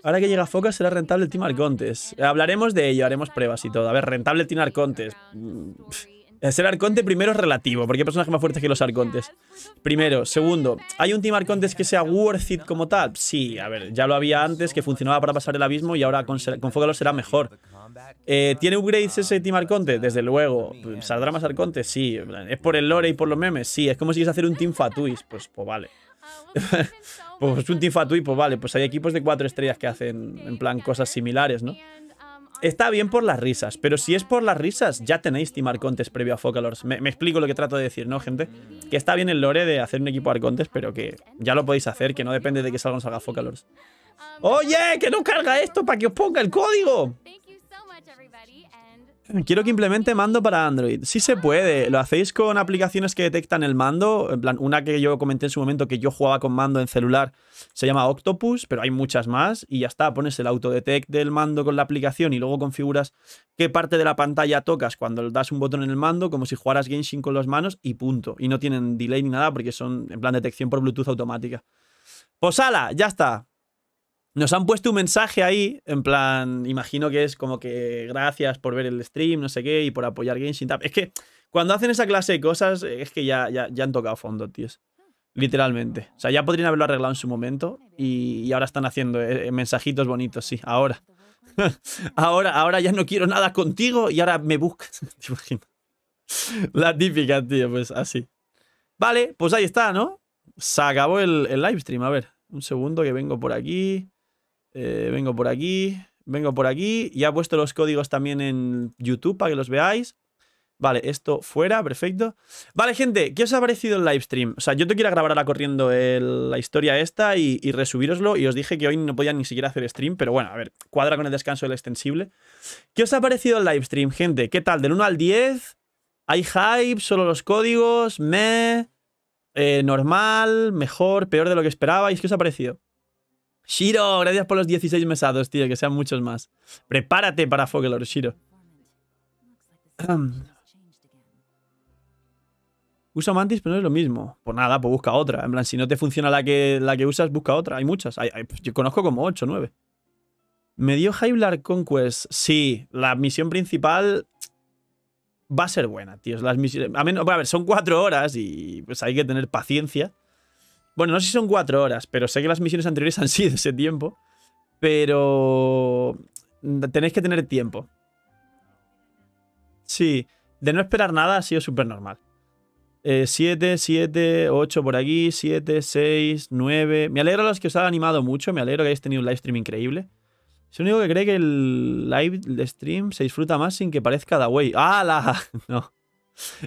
Ahora que llega FOCA será rentable el Team Arcontes. Hablaremos de ello, haremos pruebas y todo. A ver, rentable el Team Arcontes. Mm, eh, ser arconte primero es relativo, porque hay personajes más fuertes que los arcontes. Primero. Segundo, ¿hay un team arcontes que sea worth it como tal? Sí, a ver, ya lo había antes, que funcionaba para pasar el abismo y ahora con, con será mejor. Eh, ¿Tiene upgrades ese team arconte? Desde luego. ¿Saldrá más arconte? Sí. ¿Es por el lore y por los memes? Sí. ¿Es como si quieres hacer un team fatuis? Pues, pues vale. *laughs* pues un team fatui, pues vale. Pues hay equipos de cuatro estrellas que hacen en plan cosas similares, ¿no? está bien por las risas, pero si es por las risas, ya tenéis Team Arcontes previo a Focalors. Me, explico lo que trato de decir, ¿no, gente? Que está bien el lore de hacer un equipo Arcontes, pero que ya lo podéis hacer, que no depende de que salga o salga Focalors. ¡Oye! ¡Que no carga esto para que os ponga el código! Quiero que implemente mando para Android. Sí se puede. Lo hacéis con aplicaciones que detectan el mando. En plan, una que yo comenté en su momento que yo jugaba con mando en celular se llama Octopus, pero hay muchas más. Y ya está, pones el autodetect del mando con la aplicación y luego configuras qué parte de la pantalla tocas cuando das un botón en el mando, como si jugaras Genshin con las manos y punto. Y no tienen delay ni nada porque son en plan detección por Bluetooth automática. Pues ya está. Nos han puesto un mensaje ahí, en plan, imagino que es como que gracias por ver el stream, no sé qué, y por apoyar Genshin Tap. Es que cuando hacen esa clase de cosas, eh, es que ya, ya, han tocado fondo, tíos. Literalmente. O sea, ya podrían haberlo arreglado en su momento y, ahora están haciendo eh, eh, mensajitos bonitos, sí, ahora. *laughs* ahora. Ahora ya no quiero nada contigo y ahora me buscas, *laughs* te imagino. La típica, tío, pues así. Vale, pues ahí está, ¿no? Se acabó el, el stream a ver. Un segundo que vengo por aquí. Eh, vengo por aquí, vengo por aquí. Ya he puesto los códigos también en YouTube para que los veáis. Vale, esto fuera, perfecto. Vale, gente, ¿qué os ha parecido el live stream? O sea, yo te quiero grabar ahora corriendo la historia esta y, y Y os dije que hoy no podía ni siquiera hacer stream, pero bueno, a ver, cuadra con el descanso del extensible. ¿Qué os ha parecido el live stream? gente? ¿Qué tal? ¿Del 1 al 10? ¿Hay hype? ¿Solo los códigos? ¿Me? Eh, ¿Normal? ¿Mejor? ¿Peor de lo que esperabais? ¿Qué os ha parecido? Shiro, gracias por los 16 mesados, tío, que sean muchos más. Prepárate para Fogelor, Shiro. *clears throat* Usa Mantis, pero no es lo mismo. Pues nada, pues busca otra. En plan, si no te funciona la que, la que usas, busca otra. Hay muchas. yo conozco como 8, 9. Me dio Hyblar Conquest. Sí, la misión principal va a ser buena, tío. Las misiones, a, a ver, son 4 horas y pues hay que tener paciencia. Bueno, no sé si son cuatro horas, pero sé que las misiones anteriores han sido ese tiempo. Pero tenéis que tener tiempo. Sí, de no esperar nada ha sido súper normal. Eh, siete, siete, ocho por aquí, Siete, seis, nueve. Me alegro de los que os han animado mucho, me alegro que hayáis tenido un live stream increíble. Es el único que cree que el live stream se disfruta más sin que parezca da ¡Ah, ¡Hala! *laughs* No.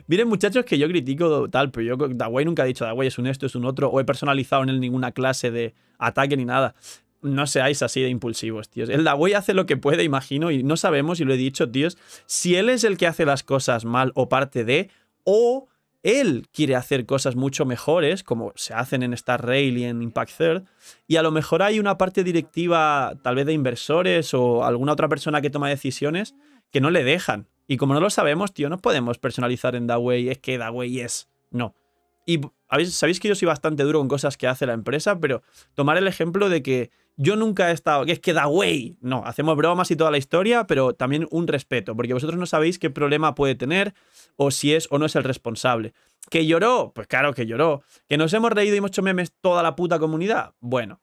Miren, muchachos, que yo critico tal, pero yo Dawei nunca ha dicho Dawei es un esto, es un otro, o he personalizado en él ninguna clase de ataque ni nada. No seáis así de impulsivos, tíos. El Dawei hace lo que puede, imagino, y no sabemos, y lo he dicho, tíos, si él es el que hace las cosas mal o parte de, o él quiere hacer cosas mucho mejores, como se hacen en Star Rail y en Impact Third, y a lo mejor hay una parte directiva, tal vez de inversores o alguna otra persona que toma decisiones, que no le dejan. Y como no lo sabemos, tío, no podemos personalizar en Daway, es que Daway es. No. Y sabéis que yo soy bastante duro con cosas que hace la empresa, pero tomar el ejemplo de que yo nunca he estado, que es que da No, hacemos bromas y toda la historia, pero también un respeto, porque vosotros no sabéis qué problema puede tener o si es o no es el responsable. ¿Que lloró? Pues claro que lloró. ¿Que nos hemos reído y hemos hecho memes toda la puta comunidad? Bueno,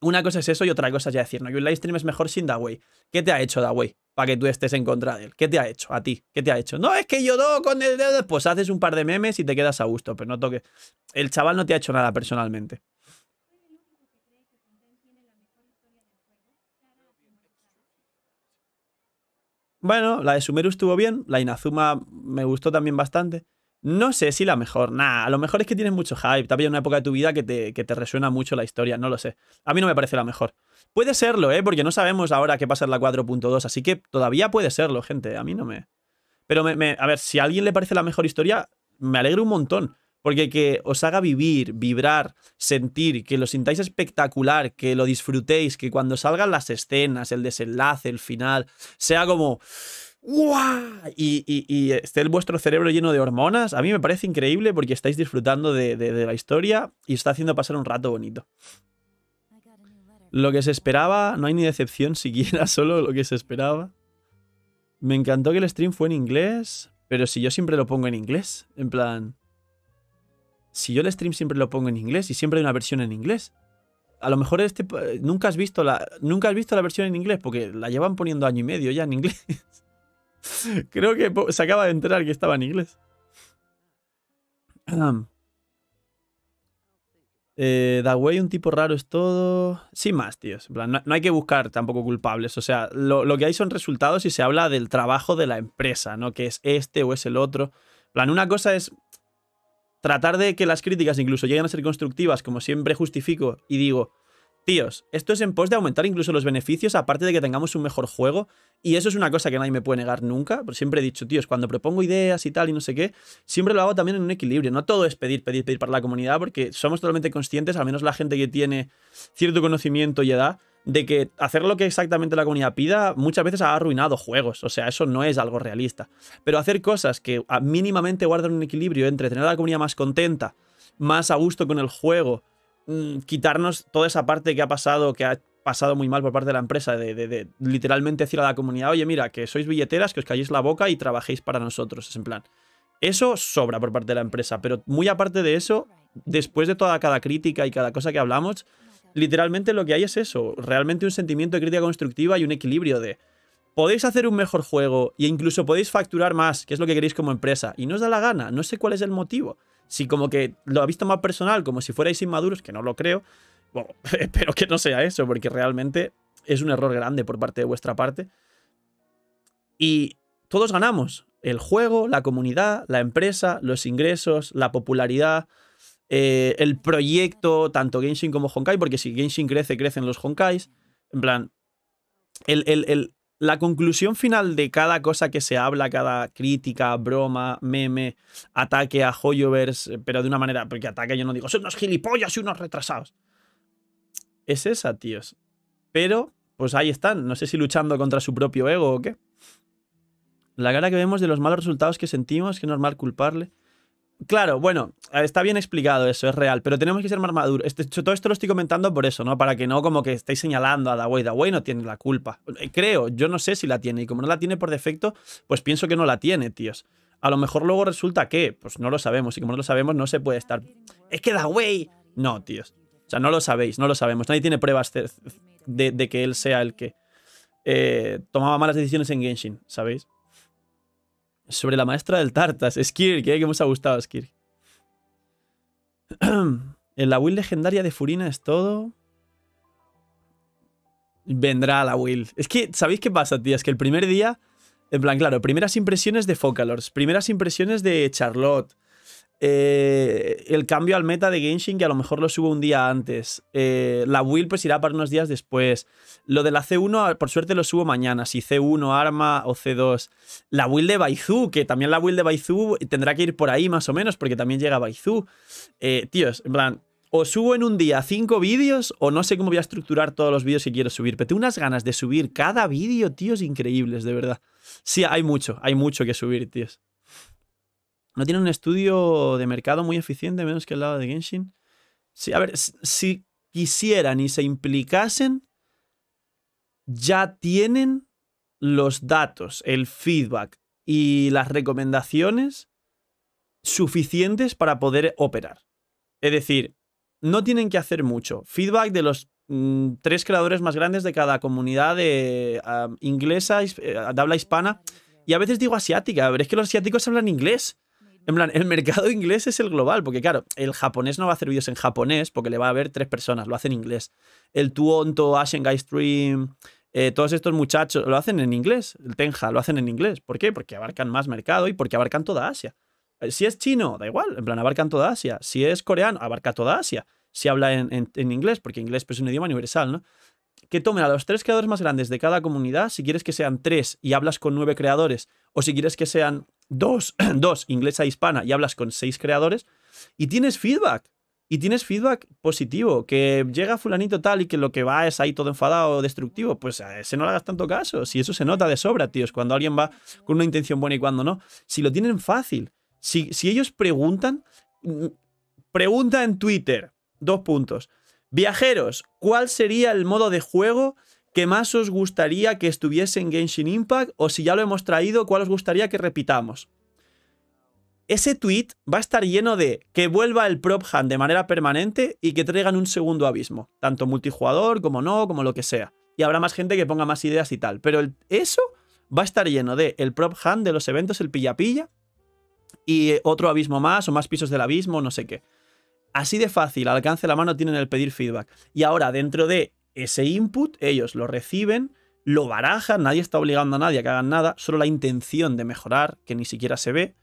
una cosa es eso y otra cosa es ya decir, no, que un live stream es mejor sin Daway. ¿Qué te ha hecho Daway para que tú estés en contra de él? ¿Qué te ha hecho a ti? ¿Qué te ha hecho? No, es que yo do con el dedo. Pues haces un par de memes y te quedas a gusto, pero no toques. El chaval no te ha hecho nada personalmente. Bueno, la de Sumeru estuvo bien, la Inazuma me gustó también bastante. No sé si la mejor. Nah, a lo mejor es que tienes mucho hype. también una época de tu vida que te, que te, resuena mucho la historia. No lo sé. A mí no me parece la mejor. Puede serlo, ¿eh? Porque no sabemos ahora qué pasa en la 4.2. Así que todavía puede serlo, gente. A mí no me. Pero me, a ver, si a alguien le parece la mejor historia, me alegro un montón. Porque que os haga vivir, vibrar, sentir, que lo sintáis espectacular, que lo disfrutéis, que cuando salgan las escenas, el desenlace, el final, sea como. ¡Guau! Y, esté el vuestro cerebro lleno de hormonas, a mí me parece increíble porque estáis disfrutando de, la historia y está haciendo pasar un rato bonito. Lo que se esperaba, no hay ni decepción *laughs* siquiera, solo lo que se esperaba. Me encantó que el stream fue en inglés, pero si yo siempre lo pongo en inglés, en plan... Si yo el stream siempre lo pongo en inglés y siempre hay una versión en inglés. A lo mejor este eh, nunca has visto la nunca has visto la versión en inglés porque la llevan poniendo año y medio ya en inglés. *laughs* *laughs* Creo que se acaba de enterar que estaba en inglés. Eh, way un tipo raro es todo. Sin más, tíos. no, hay que buscar tampoco culpables. O sea, lo, lo, que hay son resultados y se habla del trabajo de la empresa, ¿no? Que es este o es el otro. En plan, una cosa es tratar de que las críticas incluso lleguen a ser constructivas, como siempre justifico y digo, Tíos, esto es en pos de aumentar incluso los beneficios, aparte de que tengamos un mejor juego. Y eso es una cosa que nadie me puede negar nunca. Pues siempre he dicho, tíos, cuando propongo ideas y tal y no sé qué, siempre lo hago también en un equilibrio. No todo es pedir, pedir, pedir para la comunidad, porque somos totalmente conscientes, al menos la gente que tiene cierto conocimiento y edad, de que hacer lo que exactamente la comunidad pida muchas veces ha arruinado juegos. O sea, eso no es algo realista. Pero hacer cosas que mínimamente guardan un equilibrio entre tener a la comunidad más contenta, más a gusto con el juego Mm, quitarnos toda esa parte que ha pasado, que ha pasado muy mal por parte de la empresa, de, de, literalmente decir a la comunidad, oye, mira, que sois billeteras, que os calléis la boca y trabajéis para nosotros. Es en plan. Eso sobra por parte de la empresa, pero muy aparte de eso, después de toda cada crítica y cada cosa que hablamos, literalmente lo que hay es eso, realmente un sentimiento de crítica constructiva y un equilibrio de podéis hacer un mejor juego e incluso podéis facturar más, que es lo que queréis como empresa, y no os da la gana, no sé cuál es el motivo si como que lo ha visto más personal, como si fuerais inmaduros, que no lo creo, bueno, *laughs* espero que no sea eso, porque realmente es un error grande por parte de vuestra parte. Y todos ganamos. El juego, la comunidad, la empresa, los ingresos, la popularidad, eh, el proyecto, tanto Genshin como Honkai, porque si Genshin crece, crecen los Honkais. En plan, el, la conclusión final de cada cosa que se habla, cada crítica, broma, meme, ataque a joyovers, eh, pero de una manera, porque ataque yo no digo, son unos gilipollas y unos retrasados. Es esa, tíos. Pero, pues ahí están, no sé si luchando contra su propio ego o qué. La cara que vemos de los malos resultados que sentimos, que normal culparle. Claro, bueno, eh, está bien explicado eso, es real, pero tenemos que ser más maduros. Esto todo esto lo estoy comentando por eso, ¿no? Para que no como que estéis señalando a Dawei, Dawei no tiene la culpa. Eh, creo, yo no sé si la tiene, y como no la tiene por defecto, pues pienso que no la tiene, tíos. A lo mejor luego resulta que, pues no lo sabemos, y como no lo sabemos, no se puede estar... Es que Dawei... No, tíos. O sea, no lo sabéis, no lo sabemos. Nadie tiene pruebas de, que él sea el que eh, tomaba malas decisiones en Genshin, ¿sabéis? sobre la maestra del Tartas. Skirk, eh, que hemos ha gustado Skirk. *clears throat* en la Will legendaria de Furina es todo. Vendrá la Will. Es que, ¿sabéis qué pasa, tías Es que el primer día, en plan, claro, primeras impresiones de Focalors, primeras impresiones de Charlotte, eh, el cambio al meta de Genshin, que a lo mejor lo subo un día antes. Eh, la Will pues irá para unos días después. Lo de la C1, ah, por suerte lo subo mañana, si C1 arma o C2. La Will de Baizu, que también la Will de Baizu tendrá que ir por ahí más o menos, porque también llega Baizu. Eh, tíos, en plan, o subo en un día cinco vídeos, o no sé cómo voy a estructurar todos los vídeos que quiero subir. Pero tengo unas ganas de subir cada vídeo, tíos, increíbles, de verdad. Sí, hay mucho, hay mucho que subir, tíos. No tienen un estudio de mercado muy eficiente, menos que el lado de Genshin. a ver, si quisieran y se implicasen, ya tienen los datos, el feedback y las recomendaciones suficientes para poder operar. Es decir, no tienen que hacer mucho. Feedback de los mm, tres creadores más grandes de cada comunidad de, eh, inglesa, eh, de habla hispana. Y a veces digo asiática, pero es que los asiáticos hablan inglés. En plan, el mercado inglés es el global, porque claro, el japonés no va a hacer vídeos en japonés porque le va a haber tres personas, lo hacen en inglés. El Tuonto, Asian Guy Stream, eh, todos estos muchachos lo hacen en inglés, el Tenja lo hacen en inglés. ¿Por qué? Porque abarcan más mercado y porque abarcan toda Asia. Eh, si es chino, da igual, en plan, abarcan toda Asia. Si es coreano, abarca toda Asia. Si habla en, inglés, porque inglés pues, es un idioma universal, ¿no? que tomen a los tres creadores más grandes de cada comunidad, si quieres que sean tres y hablas con nueve creadores, o si quieres que sean dos, *clears throat* dos inglesa e hispana y hablas con seis creadores y tienes feedback. Y tienes feedback positivo, que llega fulanito tal y que lo que va es ahí todo enfadado, o destructivo, pues a ese no le hagas tanto caso. Si eso se nota de sobra, tíos, cuando alguien va con una intención buena y cuando no. Si lo tienen fácil, si, si ellos preguntan, mm, pregunta en Twitter, dos puntos. Viajeros, ¿cuál sería el modo de juego ¿Qué más os gustaría que estuviese en Genshin Impact? O si ya lo hemos traído, ¿cuál os gustaría que repitamos? Ese tweet va a estar lleno de que vuelva el prop hand de manera permanente y que traigan un segundo abismo, tanto multijugador como no, como lo que sea. Y habrá más gente que ponga más ideas y tal. Pero eso va a estar lleno de el prop hand de los eventos, el pilla-pilla y otro abismo más o más pisos del abismo, no sé qué. Así de fácil, alcance la mano tienen el pedir feedback. Y ahora, dentro de ese input, ellos lo reciben, lo barajan, nadie está obligando a nadie a que hagan nada, solo la intención de mejorar, que ni siquiera se ve.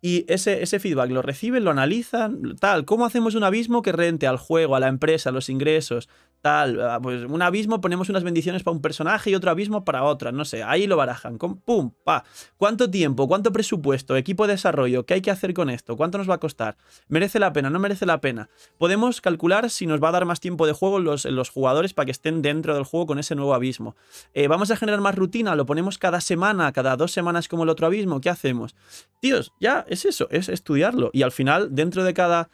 Y ese, ese feedback lo reciben, lo analizan, tal, ¿cómo hacemos un abismo que rente al juego, a la empresa, a los ingresos, tal, ah, pues un abismo ponemos unas bendiciones para un personaje y otro abismo para otra, no sé, ahí lo barajan, con pum, pa. ¿Cuánto tiempo, cuánto presupuesto, equipo de desarrollo, qué hay que hacer con esto, cuánto nos va a costar? ¿Merece la pena, no merece la pena? Podemos calcular si nos va a dar más tiempo de juego los, los jugadores para que estén dentro del juego con ese nuevo abismo. Eh, ¿Vamos a generar más rutina? ¿Lo ponemos cada semana, cada dos semanas como el otro abismo? ¿Qué hacemos? Tíos, ya, es eso, es estudiarlo. Y al final, dentro de cada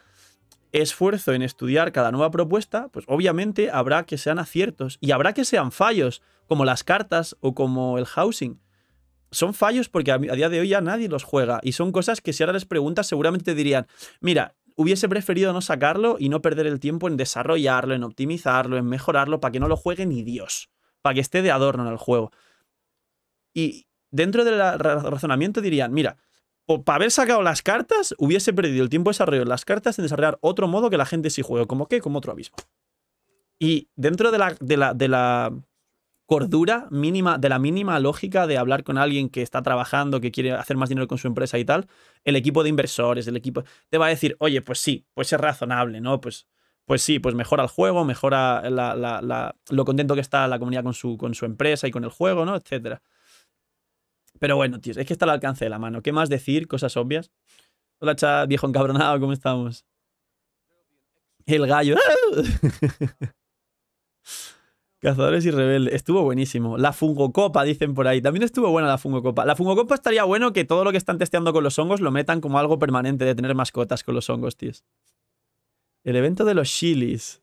esfuerzo en estudiar cada nueva propuesta, pues obviamente habrá que sean aciertos y habrá que sean fallos, como las cartas o como el housing. Son fallos porque a, día de hoy ya nadie los juega y son cosas que si ahora les preguntas seguramente dirían, mira, hubiese preferido no sacarlo y no perder el tiempo en desarrollarlo, en optimizarlo, en mejorarlo para que no lo juegue ni Dios, para que esté de adorno en el juego. Y dentro del razonamiento dirían, mira, para haber sacado las cartas, hubiese perdido el tiempo de desarrollo las cartas en desarrollar otro modo que la gente sí juegue, como qué, como otro abismo. Y dentro de la, de la, de la cordura mínima, de la mínima lógica de hablar con alguien que está trabajando, que quiere hacer más dinero con su empresa y tal, el equipo de inversores, el equipo, te va a decir, oye, pues sí, pues es razonable, ¿no? Pues, pues sí, pues mejora el juego, mejora lo contento que está la comunidad con su, con su empresa y con el juego, ¿no? Etcétera. Pero bueno, tío, es que está al alcance de la mano. ¿Qué más decir? Cosas obvias. Hola, chat, viejo encabronado, ¿cómo estamos? El gallo. *laughs* Cazadores y Rebeldes. Estuvo buenísimo. La Fungocopa, dicen por ahí. También estuvo buena la Fungocopa. La Fungocopa estaría bueno que todo lo que están testeando con los hongos lo metan como algo permanente de tener mascotas con los hongos, tíos. El evento de los chilis.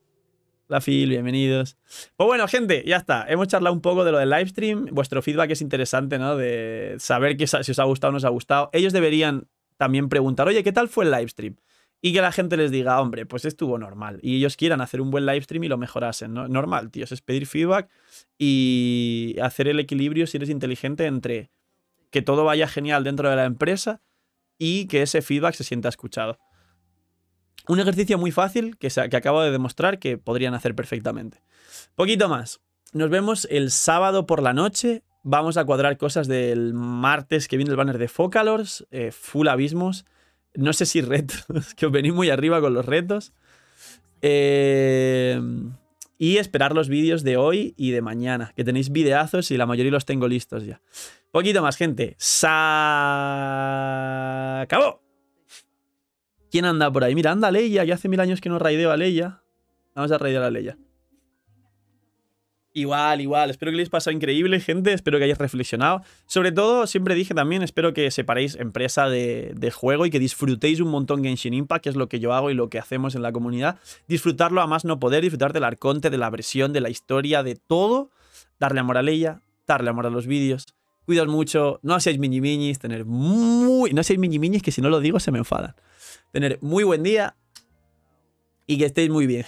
Lafil, Phil, bienvenidos. Pues bueno, gente, ya está. Hemos charlado un poco de lo del live stream. Vuestro feedback es interesante, ¿no? De saber que, si os ha gustado o no os ha gustado. Ellos deberían también preguntar, oye, ¿qué tal fue el live stream? Y que la gente les diga, hombre, pues estuvo normal. Y ellos quieran hacer un buen live stream y lo mejorasen, ¿no? Normal, tíos, es pedir feedback y hacer el equilibrio, si eres inteligente, entre que todo vaya genial dentro de la empresa y que ese feedback se sienta escuchado. Un ejercicio muy fácil que, que acabo de demostrar que podrían hacer perfectamente. Poquito más. Nos vemos el sábado por la noche. Vamos a cuadrar cosas del martes que viene el banner de Focalors, eh, Full Abismos. No sé si retos, *laughs* que os venís muy arriba con los retos. Eh, y esperar los vídeos de hoy y de mañana, que tenéis videazos y la mayoría los tengo listos ya. Poquito más, gente. ¡Se acabó! ¿Quién anda por ahí? Mira, anda Leia, Ya hace mil años que no raideo a Leia. Vamos a raidear a Leia. Igual, igual. Espero que les haya pasado increíble, gente. Espero que hayáis reflexionado. Sobre todo, siempre dije también, espero que separéis empresa de, juego y que disfrutéis un montón Genshin Impact, que es lo que yo hago y lo que hacemos en la comunidad. Disfrutarlo a más no poder, disfrutar del arconte, de la versión, de la historia, de todo. Darle amor a Leia, darle amor a los vídeos. Cuidaos mucho, no hacéis mini minis, tener muy... No seáis mini minis, que si no lo digo se me enfadan tener muy buen día y que estéis muy bien,